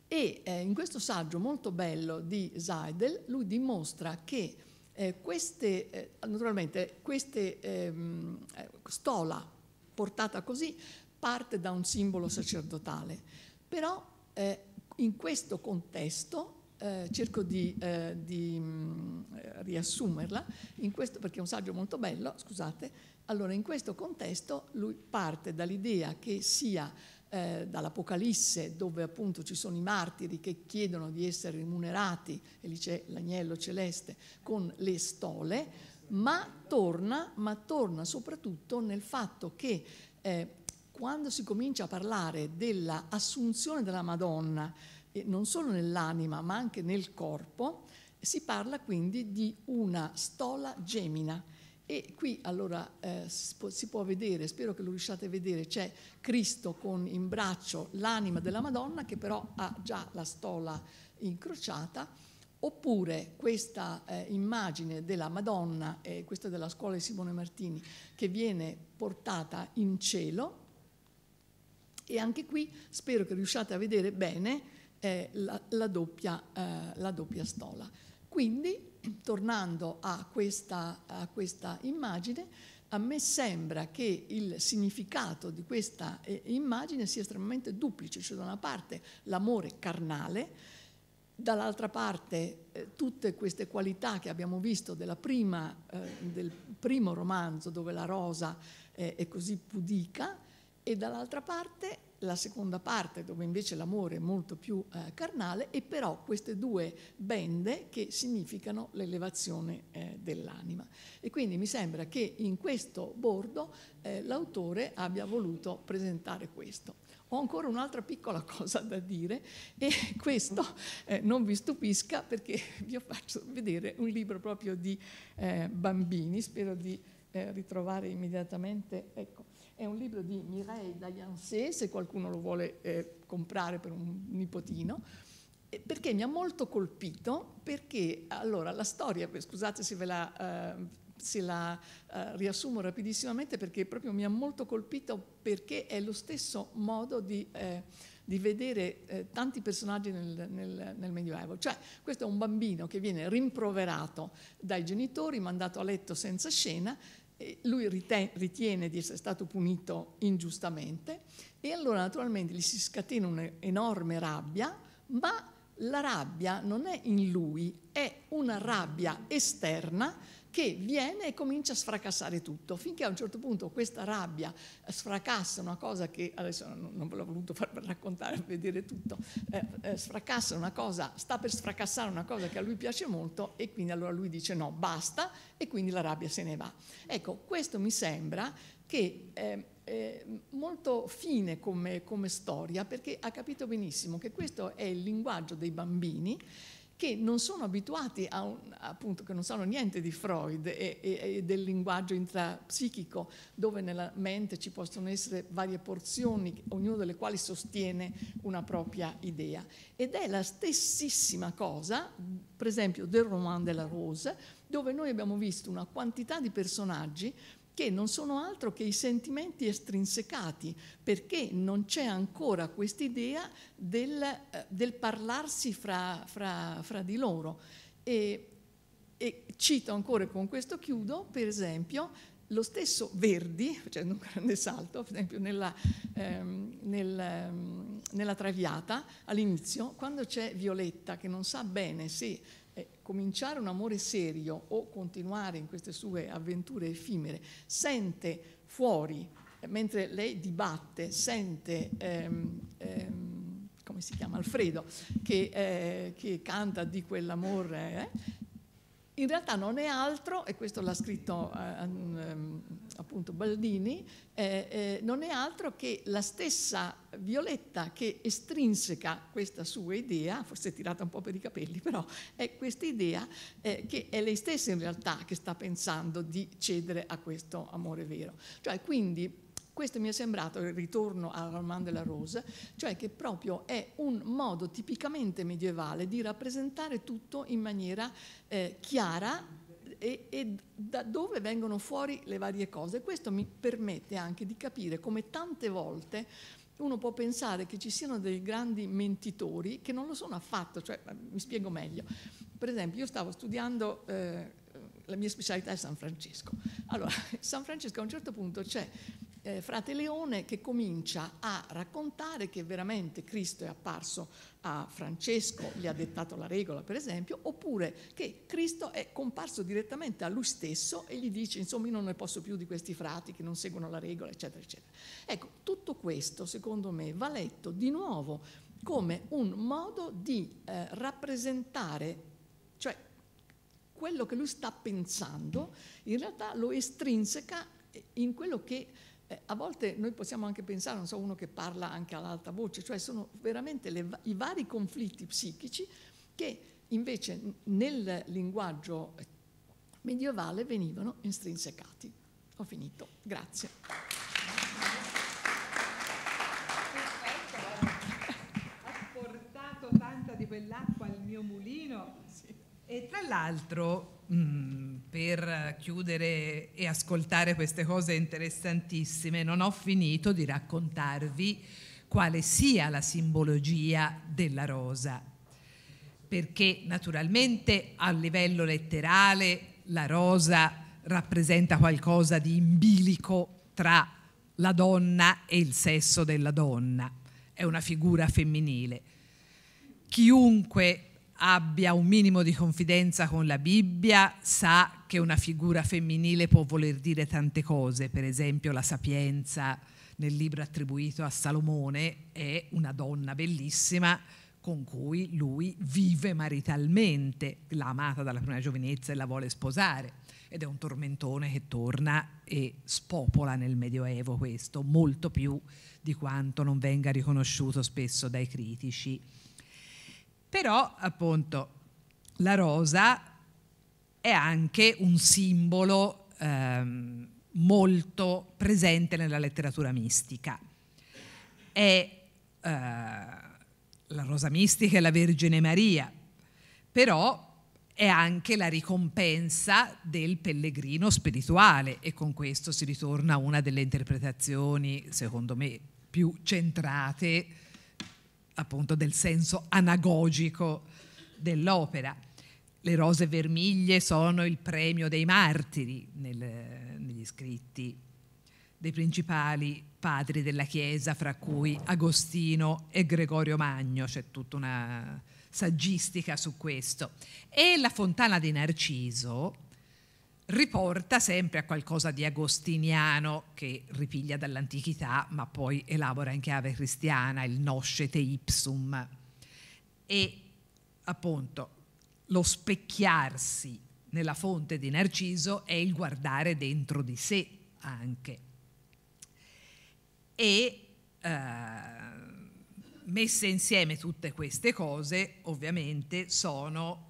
E eh, in questo saggio molto bello di Seidel lui dimostra che eh, queste, eh, naturalmente, queste ehm, eh, stola portata così parte da un simbolo sacerdotale, però eh, in questo contesto eh, cerco di, eh, di mh, mm, riassumerla, questo, perché è un saggio molto bello, scusate, allora in questo contesto lui parte dall'idea che sia eh, dall'Apocalisse, dove appunto ci sono i martiri che chiedono di essere rimunerati, e lì c'è l'agnello celeste, con le stole, ma torna, ma torna soprattutto nel fatto che eh, quando si comincia a parlare dell'assunzione della Madonna, eh, non solo nell'anima ma anche nel corpo, si parla quindi di una stola gemina e qui allora eh, si, può, vedere, spero che lo riusciate a vedere, c'è Cristo con in braccio l'anima della Madonna che però ha già la stola incrociata, oppure questa eh, immagine della Madonna, eh, questa della scuola di Simone Martini, che viene portata in cielo. E anche qui spero che riusciate a vedere bene eh, la, la, doppia, eh, la doppia stola. Quindi tornando a questa, a questa immagine, a me sembra che il significato di questa eh, immagine sia estremamente duplice, cioè da una parte l'amore carnale, dall'altra parte eh, tutte queste qualità che abbiamo visto prima, eh, del primo romanzo dove la rosa eh, è così pudica e dall'altra parte la seconda parte dove invece l'amore è molto più eh, carnale e però queste due bende che significano l'elevazione eh, dell'anima. E quindi mi sembra che in questo bordo eh, l'autore abbia voluto presentare questo. Ho ancora un'altra piccola cosa da dire e questo eh, non vi stupisca perché vi faccio vedere un libro proprio di eh, bambini, spero di eh, ritrovare immediatamente. Ecco è un libro di Mireille Dayansé, se qualcuno lo vuole eh, comprare per un nipotino, eh, perché mi ha molto colpito, perché allora la storia, scusate se ve la... Eh, se la eh, riassumo rapidissimamente perché proprio mi ha molto colpito perché è lo stesso modo di, eh, di vedere eh, tanti personaggi nel, nel, nel, Medioevo. Cioè questo è un bambino che viene rimproverato dai genitori, mandato a letto senza scena lui ritiene di essere stato punito ingiustamente e allora naturalmente gli si scatena un'enorme rabbia, ma la rabbia non è in lui, è una rabbia esterna che viene e comincia a sfracassare tutto, finché a un certo punto questa rabbia sfracassa una cosa che, adesso non ve l'ho voluto far raccontare, vedere tutto, eh, eh, sfracassa una cosa, sta per sfracassare una cosa che a lui piace molto e quindi allora lui dice no, basta e quindi la rabbia se ne va. Ecco, questo mi sembra che... è ehm, ehm, molto fine come, come storia perché ha capito benissimo che questo è il linguaggio dei bambini che non sono abituati a un, appunto, che non sanno niente di Freud e, e, e, del linguaggio intrapsichico, dove nella mente ci possono essere varie porzioni, ognuna delle quali sostiene una propria idea. Ed è la stessissima cosa, per esempio, del roman della Rose, dove noi abbiamo visto una quantità di personaggi che non sono altro che i sentimenti estrinsecati, perché non c'è ancora quest'idea del, eh, del parlarsi fra, fra, fra, di loro. E, e cito ancora con questo chiudo, per esempio, lo stesso Verdi, facendo un grande salto, per esempio nella, ehm, nel, ehm, nella Traviata, all'inizio, quando c'è Violetta che non sa bene se eh, cominciare un amore serio o continuare in queste sue avventure effimere, sente fuori, eh, mentre lei dibatte, sente... Ehm, ehm, come si chiama, Alfredo, che, eh, che canta di quell'amore, eh? in realtà non è altro, e questo l'ha scritto eh, ehm, appunto Baldini, eh, eh, non è altro che la stessa Violetta che estrinseca questa sua idea, forse tirata un po' per i capelli, però è questa idea eh, che è lei stessa in realtà che sta pensando di cedere a questo amore vero. Cioè, quindi questo mi è sembrato il ritorno al Armand de la Rose, cioè che proprio è un modo tipicamente medievale di rappresentare tutto in maniera eh, chiara, e, e da dove vengono fuori le varie cose. Questo mi permette anche di capire come tante volte uno può pensare che ci siano dei grandi mentitori che non lo sono affatto, cioè, mi spiego meglio. Per esempio, io stavo studiando, eh, la mia specialità è San Francesco. Allora, San Francesco a un certo punto c'è eh, frate Leone che comincia a raccontare che veramente Cristo è apparso a Francesco, gli ha dettato la regola per esempio, oppure che Cristo è comparso direttamente a lui stesso e gli dice insomma io non ne posso più di questi frati che non seguono la regola eccetera eccetera. Ecco, tutto questo secondo me va letto di nuovo come un modo di eh, rappresentare, cioè quello che lui sta pensando in realtà lo estrinseca in quello che eh, a volte noi possiamo anche pensare, non so, uno che parla anche all'alta voce, cioè sono veramente le, i vari conflitti psichici che invece nel linguaggio eh, medievale venivano estrinsecati. Ho finito, grazie. Perfetto, ha portato tanta di quell'acqua al mio mulino. Sì. E tra l'altro Mm, per chiudere e ascoltare queste cose interessantissime, non ho finito di raccontarvi quale sia la simbologia della rosa, perché naturalmente a livello letterale la rosa rappresenta qualcosa di imbilico tra la donna e il sesso della donna, è una figura femminile. Chiunque abbia un minimo di confidenza con la Bibbia sa che una figura femminile può voler dire tante cose, per esempio la sapienza nel libro attribuito a Salomone è una donna bellissima con cui lui vive maritalmente, l'ha amata dalla prima giovinezza e la vuole sposare ed è un tormentone che torna e spopola nel Medioevo questo, molto più di quanto non venga riconosciuto spesso dai critici. Però appunto la rosa è anche un simbolo ehm, molto presente nella letteratura mistica. È eh, la rosa mistica è la Vergine Maria, però è anche la ricompensa del pellegrino spirituale e con questo si ritorna a una delle interpretazioni, secondo me, più centrate appunto del senso anagogico dell'opera. Le rose vermiglie sono il premio dei martiri nel, negli scritti dei principali padri della Chiesa, fra cui Agostino e Gregorio Magno, c'è tutta una saggistica su questo. E la fontana di Narciso, riporta sempre a qualcosa di agostiniano che ripiglia dall'antichità ma poi elabora in chiave cristiana il noscete ipsum e appunto lo specchiarsi nella fonte di Narciso è il guardare dentro di sé anche e eh, messe insieme tutte queste cose ovviamente sono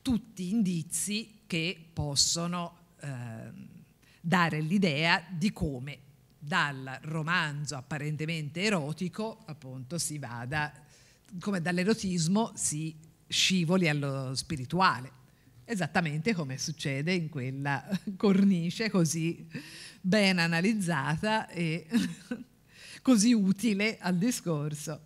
tutti indizi che possono eh, dare l'idea di come dal romanzo apparentemente erotico appunto si vada, come dall'erotismo si scivoli allo spirituale, esattamente come succede in quella cornice così ben analizzata e così utile al discorso.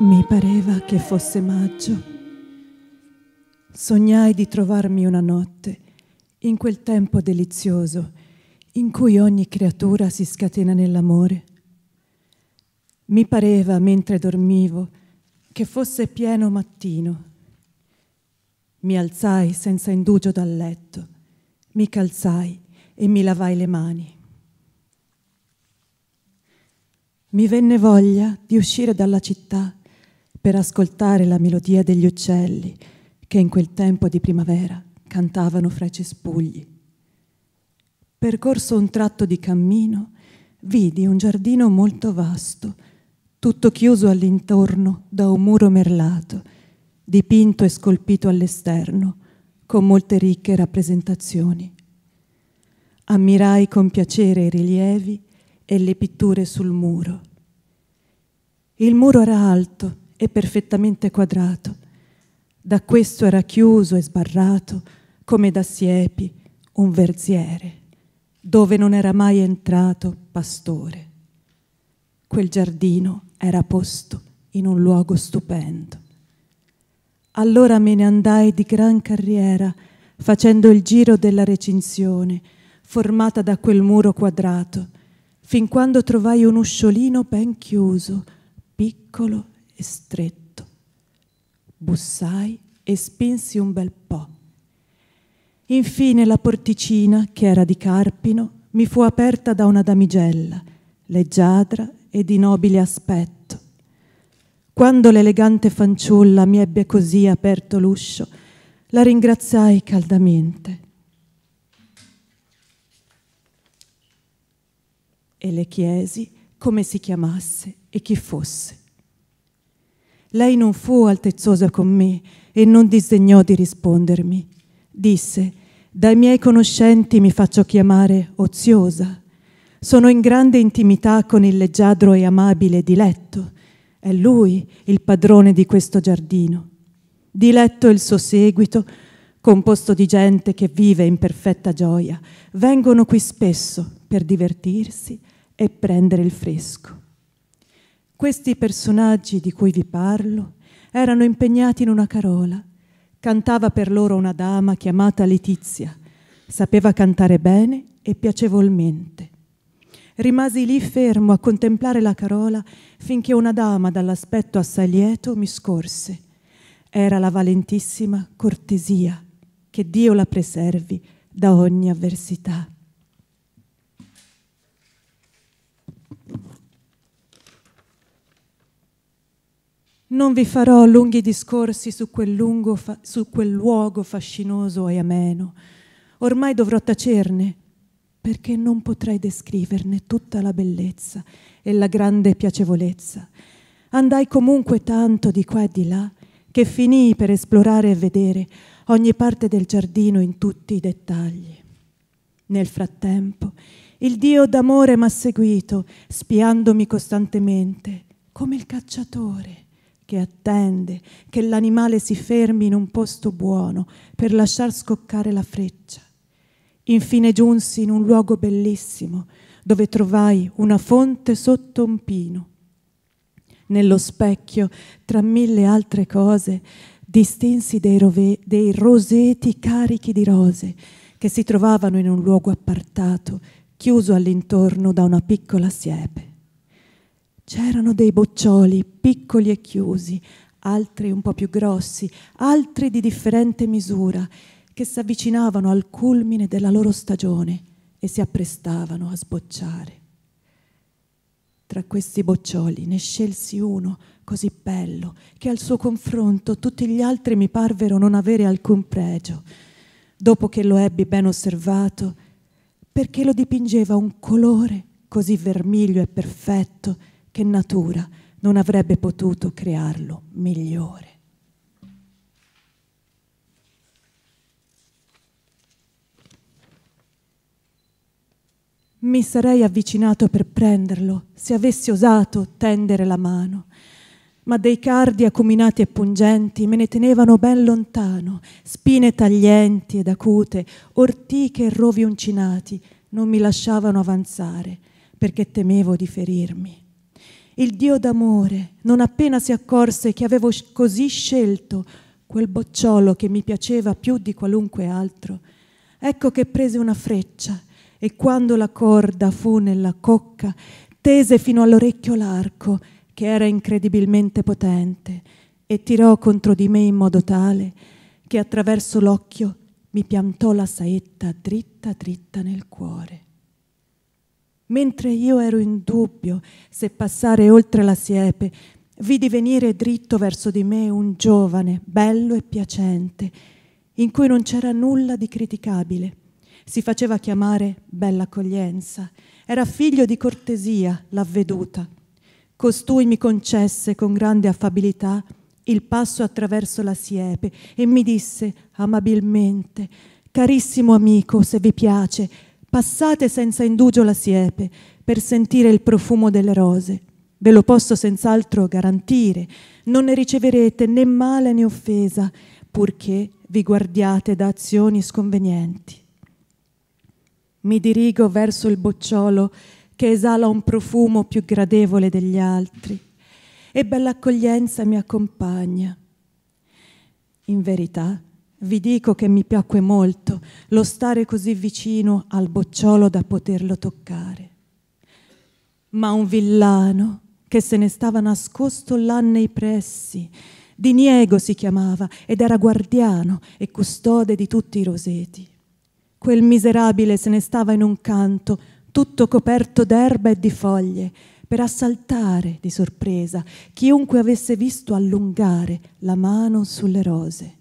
Mi pareva che fosse maggio. Sognai di trovarmi una notte, in quel tempo delizioso, in cui ogni creatura si scatena nell'amore. Mi pareva, mentre dormivo, che fosse pieno mattino. Mi alzai senza indugio dal letto, mi calzai e mi lavai le mani. Mi venne voglia di uscire dalla città per ascoltare la melodia degli uccelli che in quel tempo di primavera cantavano fra i cespugli. Percorso un tratto di cammino, vidi un giardino molto vasto, tutto chiuso all'intorno da un muro merlato, dipinto e scolpito all'esterno, con molte ricche rappresentazioni. Ammirai con piacere i rilievi e le pitture sul muro. Il muro era alto, e perfettamente quadrato. Da questo era chiuso e sbarrato, come da siepi, un verziere, dove non era mai entrato pastore. Quel giardino era posto in un luogo stupendo. Allora me ne andai di gran carriera, facendo il giro della recinzione, formata da quel muro quadrato, fin quando trovai un usciolino ben chiuso, piccolo e stretto. Bussai e spinsi un bel po'. Infine la porticina, che era di carpino, mi fu aperta da una damigella, leggiadra e di nobile aspetto. Quando l'elegante fanciulla mi ebbe così aperto l'uscio, la ringraziai caldamente. E le chiesi come si chiamasse e chi fosse. Lei non fu altezzosa con me e non disdegnò di rispondermi. Disse, dai miei conoscenti mi faccio chiamare oziosa. Sono in grande intimità con il leggiadro e amabile diletto. È lui il padrone di questo giardino. Diletto il suo seguito, composto di gente che vive in perfetta gioia, vengono qui spesso per divertirsi e prendere il fresco. Questi personaggi di cui vi parlo erano impegnati in una carola. Cantava per loro una dama chiamata Letizia. Sapeva cantare bene e piacevolmente. Rimasi lì fermo a contemplare la carola finché una dama dall'aspetto assai lieto mi scorse. Era la valentissima cortesia, che Dio la preservi da ogni avversità. Non vi farò lunghi discorsi su quel, lungo fa- su quel luogo fascinoso e ameno. Ormai dovrò tacerne, perché non potrei descriverne tutta la bellezza e la grande piacevolezza. Andai comunque tanto di qua e di là che finii per esplorare e vedere ogni parte del giardino in tutti i dettagli. Nel frattempo, il Dio d'amore m'ha seguito, spiandomi costantemente, come il cacciatore che attende che l'animale si fermi in un posto buono per lasciar scoccare la freccia. Infine giunsi in un luogo bellissimo dove trovai una fonte sotto un pino. Nello specchio, tra mille altre cose, distinsi dei, rove- dei roseti carichi di rose che si trovavano in un luogo appartato, chiuso all'intorno da una piccola siepe. C'erano dei boccioli piccoli e chiusi, altri un po' più grossi, altri di differente misura, che si avvicinavano al culmine della loro stagione e si apprestavano a sbocciare. Tra questi boccioli ne scelsi uno così bello che al suo confronto tutti gli altri mi parvero non avere alcun pregio. Dopo che lo ebbi ben osservato, perché lo dipingeva un colore così vermiglio e perfetto che natura non avrebbe potuto crearlo migliore. Mi sarei avvicinato per prenderlo se avessi osato tendere la mano, ma dei cardi acuminati e pungenti me ne tenevano ben lontano, spine taglienti ed acute, ortiche e rovi uncinati non mi lasciavano avanzare perché temevo di ferirmi il Dio d'amore, non appena si accorse che avevo così scelto quel bocciolo che mi piaceva più di qualunque altro, ecco che prese una freccia e quando la corda fu nella cocca, tese fino all'orecchio l'arco, che era incredibilmente potente, e tirò contro di me in modo tale che attraverso l'occhio mi piantò la saetta dritta dritta nel cuore mentre io ero in dubbio se passare oltre la siepe, vidi venire dritto verso di me un giovane, bello e piacente, in cui non c'era nulla di criticabile. Si faceva chiamare Bella Accoglienza, era figlio di cortesia, l'avveduta. Costui mi concesse con grande affabilità il passo attraverso la siepe e mi disse amabilmente, carissimo amico, se vi piace, Passate senza indugio la siepe per sentire il profumo delle rose. Ve lo posso senz'altro garantire, non ne riceverete né male né offesa, purché vi guardiate da azioni sconvenienti. Mi dirigo verso il bocciolo che esala un profumo più gradevole degli altri e bella accoglienza mi accompagna. In verità, vi dico che mi piacque molto lo stare così vicino al bocciolo da poterlo toccare. Ma un villano che se ne stava nascosto là nei pressi, Diniego si chiamava ed era guardiano e custode di tutti i roseti. Quel miserabile se ne stava in un canto, tutto coperto d'erba e di foglie, per assaltare di sorpresa chiunque avesse visto allungare la mano sulle rose.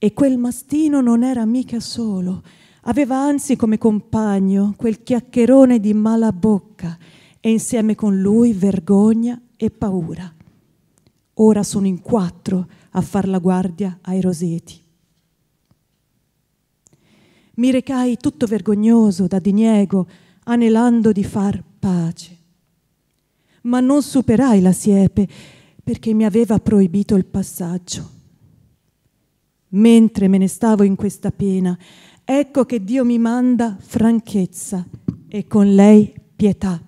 E quel mastino non era mica solo, aveva anzi come compagno quel chiacchierone di Malabocca e insieme con lui vergogna e paura. Ora sono in quattro a far la guardia ai roseti. Mi recai tutto vergognoso da diniego, anelando di far pace. Ma non superai la siepe perché mi aveva proibito il passaggio mentre me ne stavo in questa pena, ecco che Dio mi manda franchezza e con lei pietà.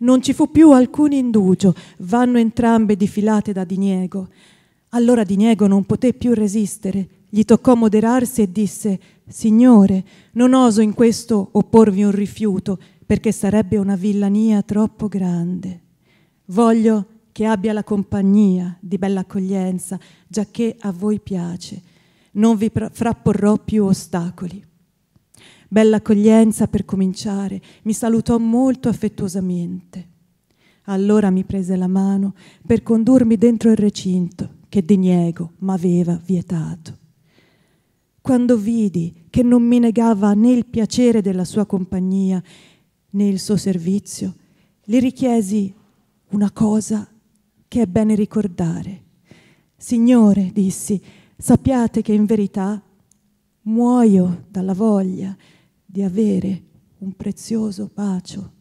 Non ci fu più alcun indugio, vanno entrambe difilate da diniego. Allora diniego non poté più resistere, gli toccò moderarsi e disse, Signore, non oso in questo opporvi un rifiuto, perché sarebbe una villania troppo grande. Voglio che abbia la compagnia di bella accoglienza, giacché a voi piace. Non vi frapporrò più ostacoli. Bella accoglienza per cominciare, mi salutò molto affettuosamente. Allora mi prese la mano per condurmi dentro il recinto che diniego m'aveva vietato. Quando vidi che non mi negava né il piacere della sua compagnia né il suo servizio, gli richiesi una cosa che è bene ricordare. Signore, dissi, sappiate che in verità muoio dalla voglia di avere un prezioso bacio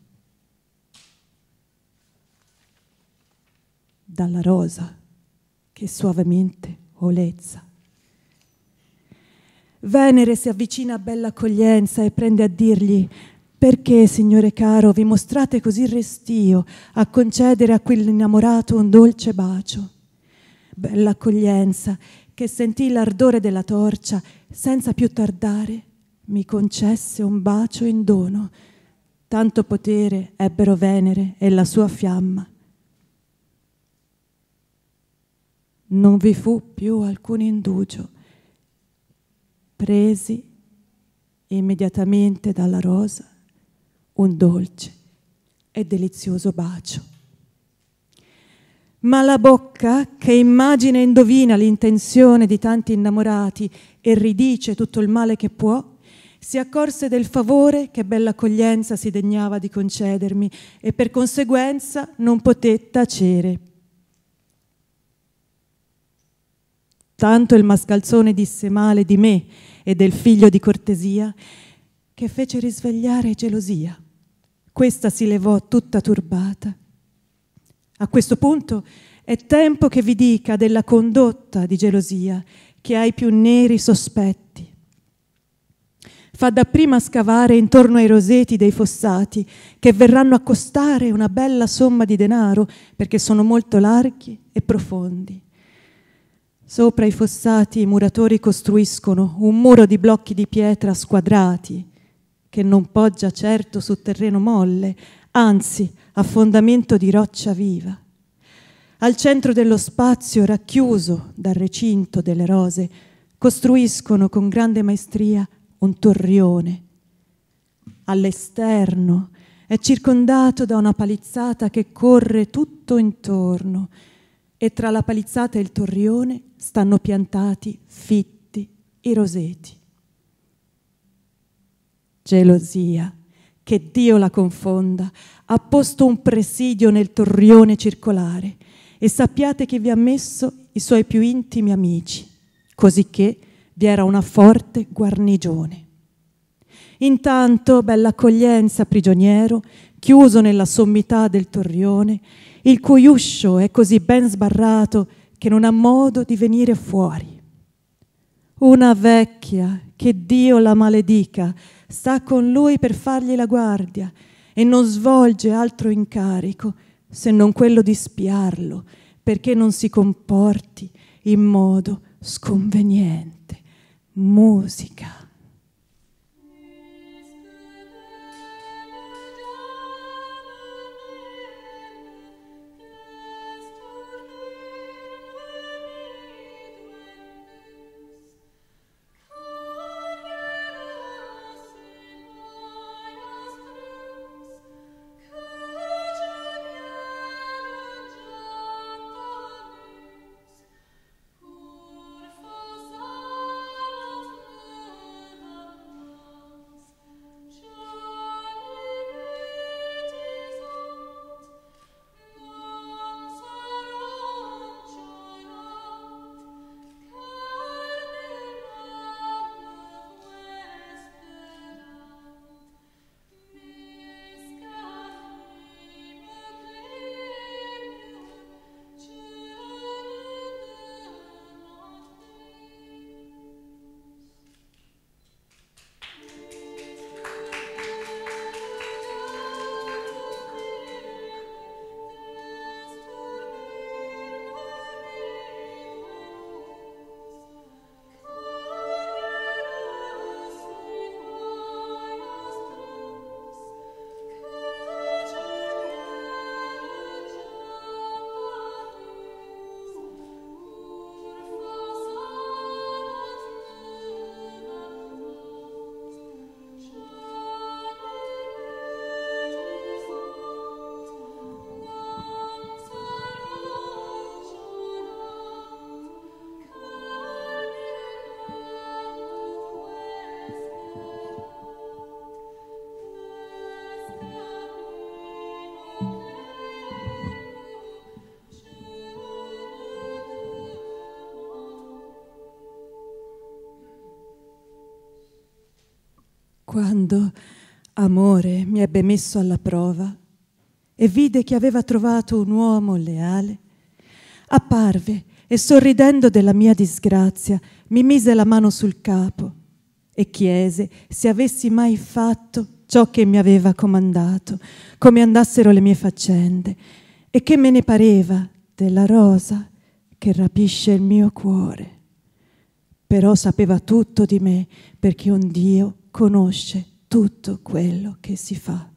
dalla rosa che suavemente olezza. Venere si avvicina a bella accoglienza e prende a dirgli perché, Signore caro, vi mostrate così restio a concedere a quell'innamorato un dolce bacio? Bella accoglienza, che sentì l'ardore della torcia, senza più tardare mi concesse un bacio in dono. Tanto potere ebbero Venere e la sua fiamma. Non vi fu più alcun indugio. Presi immediatamente dalla rosa, un dolce e delizioso bacio. Ma la bocca, che immagina e indovina l'intenzione di tanti innamorati e ridice tutto il male che può, si accorse del favore che bella accoglienza si degnava di concedermi e per conseguenza non poté tacere. Tanto il mascalzone disse male di me e del figlio di cortesia che fece risvegliare gelosia. Questa si levò tutta turbata. A questo punto è tempo che vi dica della condotta di gelosia che ha i più neri sospetti. Fa dapprima scavare intorno ai roseti dei fossati, che verranno a costare una bella somma di denaro perché sono molto larghi e profondi. Sopra i fossati i muratori costruiscono un muro di blocchi di pietra squadrati, che non poggia certo su terreno molle, anzi a fondamento di roccia viva. Al centro dello spazio, racchiuso dal recinto delle rose, costruiscono con grande maestria un torrione. All'esterno è circondato da una palizzata che corre tutto intorno e tra la palizzata e il torrione stanno piantati fitti i roseti gelosia, che Dio la confonda, ha posto un presidio nel torrione circolare e sappiate che vi ha messo i suoi più intimi amici, cosicché vi era una forte guarnigione. Intanto, bella accoglienza, prigioniero, chiuso nella sommità del torrione, il cui uscio è così ben sbarrato che non ha modo di venire fuori una vecchia, che Dio la maledica, sta con lui per fargli la guardia e non svolge altro incarico se non quello di spiarlo, perché non si comporti in modo sconveniente. Musica. quando amore mi ebbe messo alla prova e vide che aveva trovato un uomo leale, apparve e sorridendo della mia disgrazia mi mise la mano sul capo e chiese se avessi mai fatto ciò che mi aveva comandato, come andassero le mie faccende e che me ne pareva della rosa che rapisce il mio cuore. Però sapeva tutto di me perché un Dio conosce tutto quello che si fa.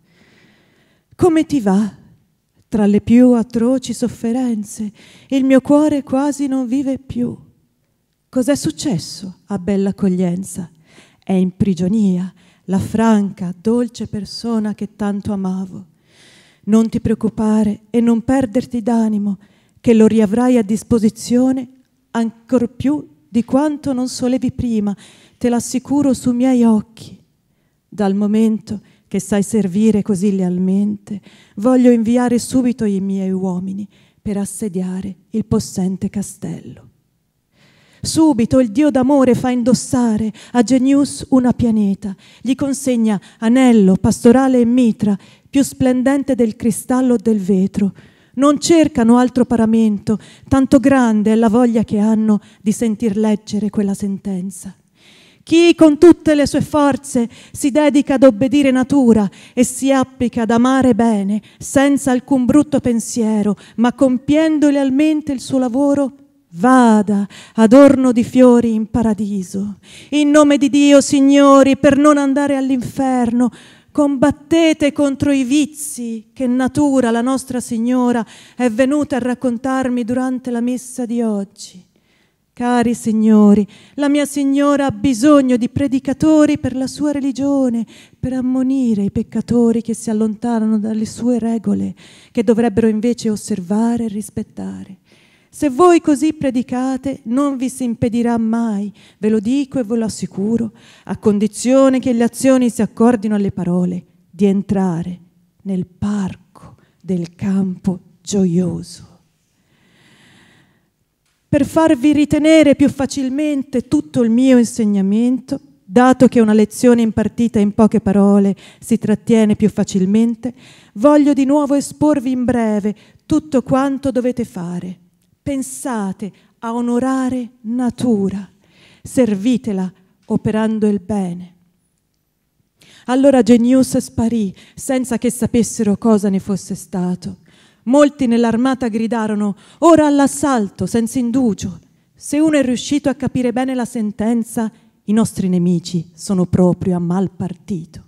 Come ti va? Tra le più atroci sofferenze, il mio cuore quasi non vive più. Cos'è successo a Bella Accoglienza? È in prigionia la franca, dolce persona che tanto amavo. Non ti preoccupare e non perderti d'animo, che lo riavrai a disposizione ancor più di quanto non solevi prima, te l'assicuro sui miei occhi. Dal momento che sai servire così lealmente, voglio inviare subito i miei uomini per assediare il possente castello. Subito il dio d'amore fa indossare a Genius una pianeta, gli consegna anello, pastorale e mitra, più splendente del cristallo o del vetro. Non cercano altro paramento, tanto grande è la voglia che hanno di sentir leggere quella sentenza. Chi con tutte le sue forze si dedica ad obbedire natura e si applica ad amare bene, senza alcun brutto pensiero, ma compiendo lealmente il suo lavoro, Vada, adorno di fiori in paradiso. In nome di Dio, signori, per non andare all'inferno, combattete contro i vizi che natura, la nostra Signora, è venuta a raccontarmi durante la messa di oggi. Cari signori, la mia signora ha bisogno di predicatori per la sua religione, per ammonire i peccatori che si allontanano dalle sue regole, che dovrebbero invece osservare e rispettare. Se voi così predicate, non vi si impedirà mai, ve lo dico e ve lo assicuro, a condizione che le azioni si accordino alle parole, di entrare nel parco del campo gioioso per farvi ritenere più facilmente tutto il mio insegnamento, dato che una lezione impartita in poche parole si trattiene più facilmente, voglio di nuovo esporvi in breve tutto quanto dovete fare. Pensate a onorare natura, servitela operando il bene. Allora Genius sparì senza che sapessero cosa ne fosse stato. Molti nell'armata gridarono ora all'assalto, senza indugio. Se uno è riuscito a capire bene la sentenza, i nostri nemici sono proprio a mal partito.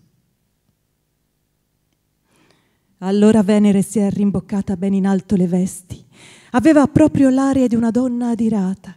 Allora Venere si è rimboccata ben in alto le vesti. Aveva proprio l'aria di una donna adirata.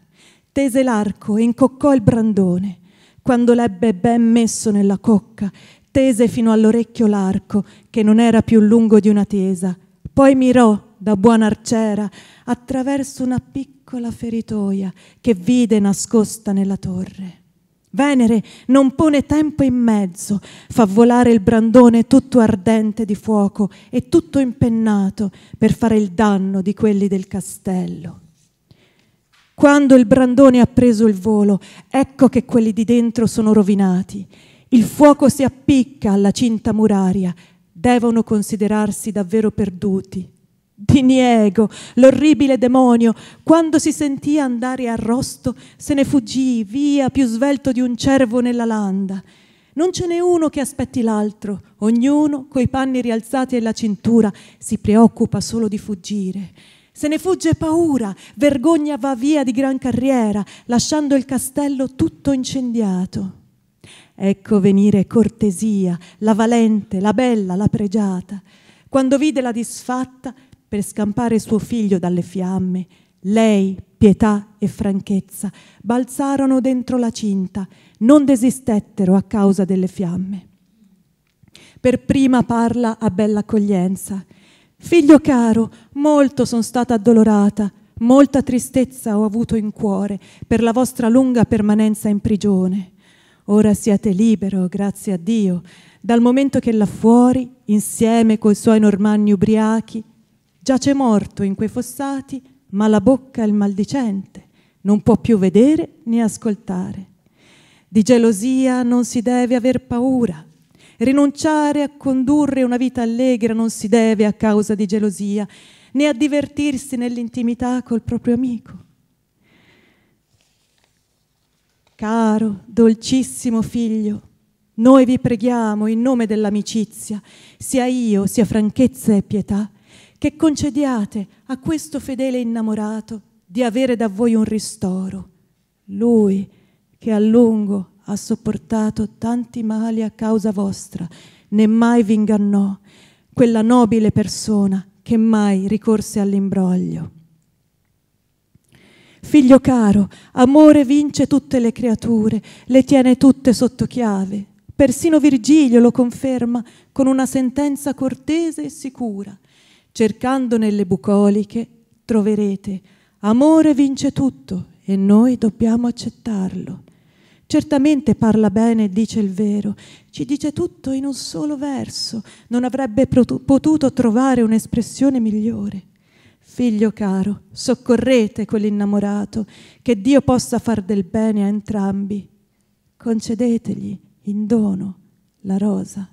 Tese l'arco e incoccò il brandone. Quando l'ebbe ben messo nella cocca, tese fino all'orecchio l'arco, che non era più lungo di una tesa, poi mirò da buona arciera attraverso una piccola feritoia che vide nascosta nella torre. Venere non pone tempo in mezzo, fa volare il brandone tutto ardente di fuoco e tutto impennato per fare il danno di quelli del castello. Quando il brandone ha preso il volo, ecco che quelli di dentro sono rovinati. Il fuoco si appicca alla cinta muraria devono considerarsi davvero perduti. Diniego, l'orribile demonio, quando si sentì andare arrosto, se ne fuggì via più svelto di un cervo nella landa. Non ce n'è uno che aspetti l'altro, ognuno, coi panni rialzati e la cintura, si preoccupa solo di fuggire. Se ne fugge paura, vergogna va via di gran carriera, lasciando il castello tutto incendiato. Ecco venire cortesia, la valente, la bella, la pregiata. Quando vide la disfatta, per scampare suo figlio dalle fiamme, lei, pietà e franchezza, balzarono dentro la cinta, non desistettero a causa delle fiamme. Per prima parla a bella accoglienza. Figlio caro, molto sono stata addolorata, molta tristezza ho avuto in cuore per la vostra lunga permanenza in prigione. Ora siete libero, grazie a Dio, dal momento che là fuori, insieme coi suoi normanni ubriachi, giace morto in quei fossati, ma la bocca è il maldicente, non può più vedere né ascoltare. Di gelosia non si deve aver paura, rinunciare a condurre una vita allegra non si deve a causa di gelosia, né a divertirsi nell'intimità col proprio amico. Caro, dolcissimo figlio, noi vi preghiamo in nome dell'amicizia, sia io, sia franchezza e pietà, che concediate a questo fedele innamorato di avere da voi un ristoro. Lui, che a lungo ha sopportato tanti mali a causa vostra, né mai vi ingannò, quella nobile persona che mai ricorse all'imbroglio. Figlio caro, amore vince tutte le creature, le tiene tutte sotto chiave. Persino Virgilio lo conferma con una sentenza cortese e sicura. Cercando nelle bucoliche troverete amore vince tutto e noi dobbiamo accettarlo. Certamente parla bene e dice il vero, ci dice tutto in un solo verso, non avrebbe potuto trovare un'espressione migliore. Figlio caro, soccorrete quell'innamorato, che Dio possa far del bene a entrambi. Concedetegli in dono la rosa.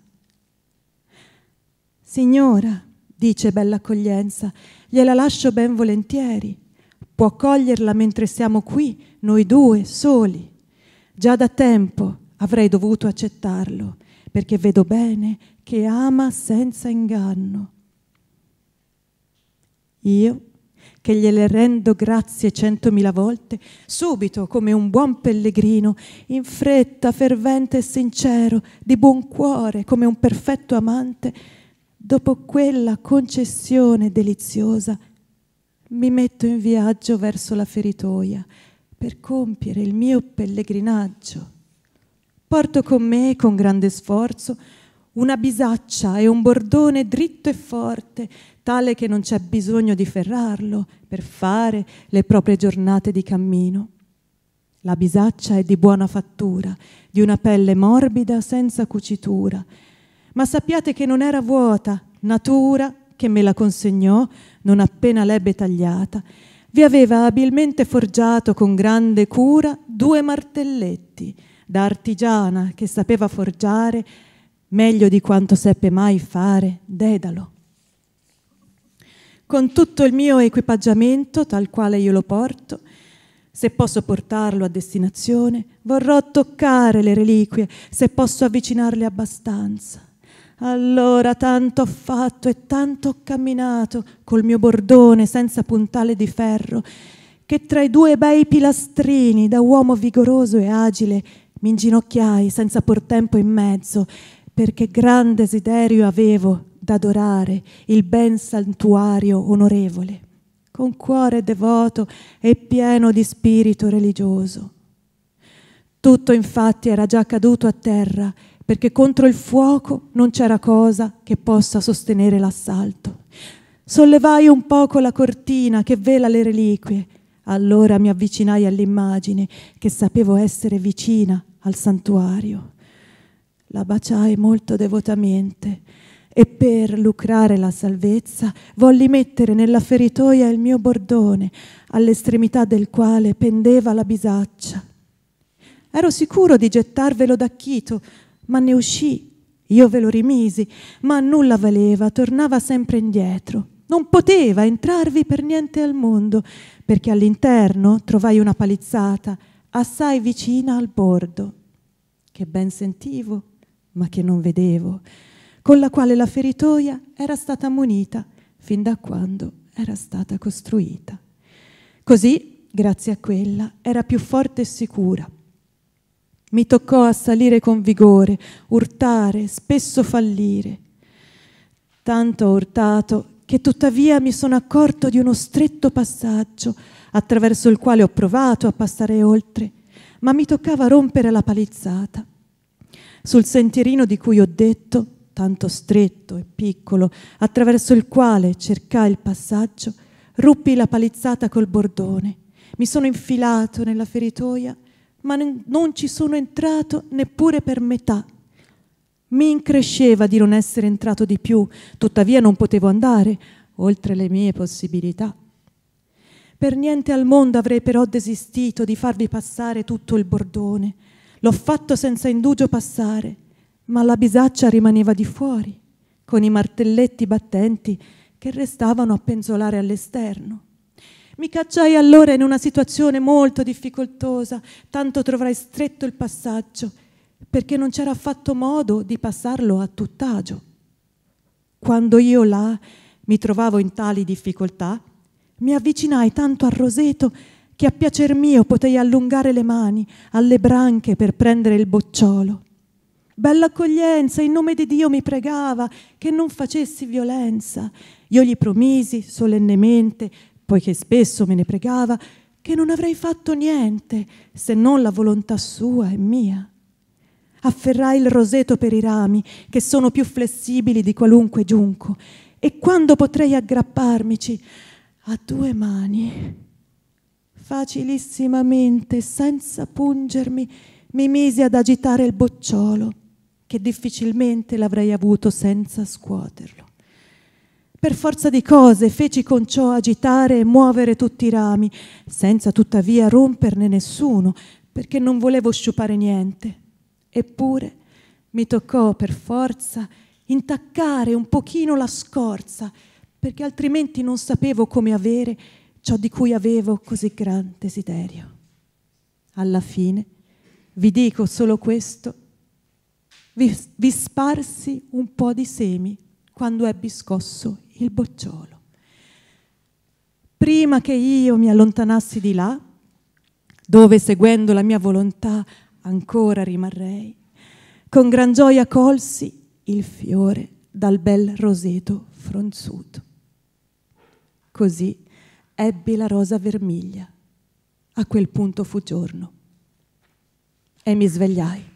Signora, dice Bella Accoglienza, gliela lascio ben volentieri. Può coglierla mentre siamo qui, noi due, soli. Già da tempo avrei dovuto accettarlo, perché vedo bene che ama senza inganno. Io, che gliele rendo grazie centomila volte, subito, come un buon pellegrino, in fretta, fervente e sincero, di buon cuore, come un perfetto amante, dopo quella concessione deliziosa, mi metto in viaggio verso la feritoia per compiere il mio pellegrinaggio. Porto con me, con grande sforzo, una bisaccia e un bordone dritto e forte, tale che non c'è bisogno di ferrarlo per fare le proprie giornate di cammino. La bisaccia è di buona fattura, di una pelle morbida senza cucitura. Ma sappiate che non era vuota, natura che me la consegnò non appena l'ebbe tagliata, vi aveva abilmente forgiato con grande cura due martelletti da artigiana che sapeva forgiare meglio di quanto seppe mai fare Dedalo. Con tutto il mio equipaggiamento, tal quale io lo porto, se posso portarlo a destinazione, vorrò toccare le reliquie, se posso avvicinarle abbastanza. Allora tanto ho fatto e tanto ho camminato col mio bordone senza puntale di ferro, che tra i due bei pilastrini, da uomo vigoroso e agile, mi inginocchiai senza por tempo in mezzo perché gran desiderio avevo d'adorare il ben santuario onorevole, con cuore devoto e pieno di spirito religioso. Tutto infatti era già caduto a terra, perché contro il fuoco non c'era cosa che possa sostenere l'assalto. Sollevai un poco la cortina che vela le reliquie, allora mi avvicinai all'immagine che sapevo essere vicina al santuario la baciai molto devotamente e per lucrare la salvezza volli mettere nella feritoia il mio bordone, all'estremità del quale pendeva la bisaccia. Ero sicuro di gettarvelo d'acchito, ma ne uscì. Io ve lo rimisi, ma nulla valeva, tornava sempre indietro. Non poteva entrarvi per niente al mondo, perché all'interno trovai una palizzata assai vicina al bordo, che ben sentivo ma che non vedevo, con la quale la feritoia era stata munita fin da quando era stata costruita. Così, grazie a quella, era più forte e sicura. Mi toccò assalire con vigore, urtare, spesso fallire. Tanto ho urtato che tuttavia mi sono accorto di uno stretto passaggio attraverso il quale ho provato a passare oltre, ma mi toccava rompere la palizzata sul sentierino di cui ho detto, tanto stretto e piccolo, attraverso il quale cercai il passaggio, ruppi la palizzata col bordone, mi sono infilato nella feritoia, ma ne- non ci sono entrato neppure per metà. Mi incresceva di non essere entrato di più, tuttavia non potevo andare oltre le mie possibilità. Per niente al mondo avrei però desistito di farvi passare tutto il bordone, L'ho fatto senza indugio passare, ma la bisaccia rimaneva di fuori, con i martelletti battenti che restavano a penzolare all'esterno. Mi cacciai allora in una situazione molto difficoltosa, tanto trovai stretto il passaggio, perché non c'era affatto modo di passarlo a tutt'agio. Quando io là mi trovavo in tali difficoltà, mi avvicinai tanto al roseto che a piacer mio potei allungare le mani alle branche per prendere il bocciolo. Bella accoglienza, in nome di Dio mi pregava che non facessi violenza. Io gli promisi solennemente, poiché spesso me ne pregava, che non avrei fatto niente se non la volontà sua e mia. Afferrai il roseto per i rami, che sono più flessibili di qualunque giunco, e quando potrei aggrapparmici a due mani facilissimamente, senza pungermi, mi misi ad agitare il bocciolo, che difficilmente l'avrei avuto senza scuoterlo. Per forza di cose feci con ciò agitare e muovere tutti i rami, senza tuttavia romperne nessuno, perché non volevo sciupare niente. Eppure mi toccò per forza intaccare un pochino la scorza, perché altrimenti non sapevo come avere ciò di cui avevo così gran desiderio. Alla fine vi dico solo questo, vi, vi sparsi un po' di semi quando ebbi scosso il bocciolo. Prima che io mi allontanassi di là, dove seguendo la mia volontà ancora rimarrei, con gran gioia colsi il fiore dal bel roseto fronzuto. Così ebbi la rosa vermiglia. A quel punto fu giorno e mi svegliai.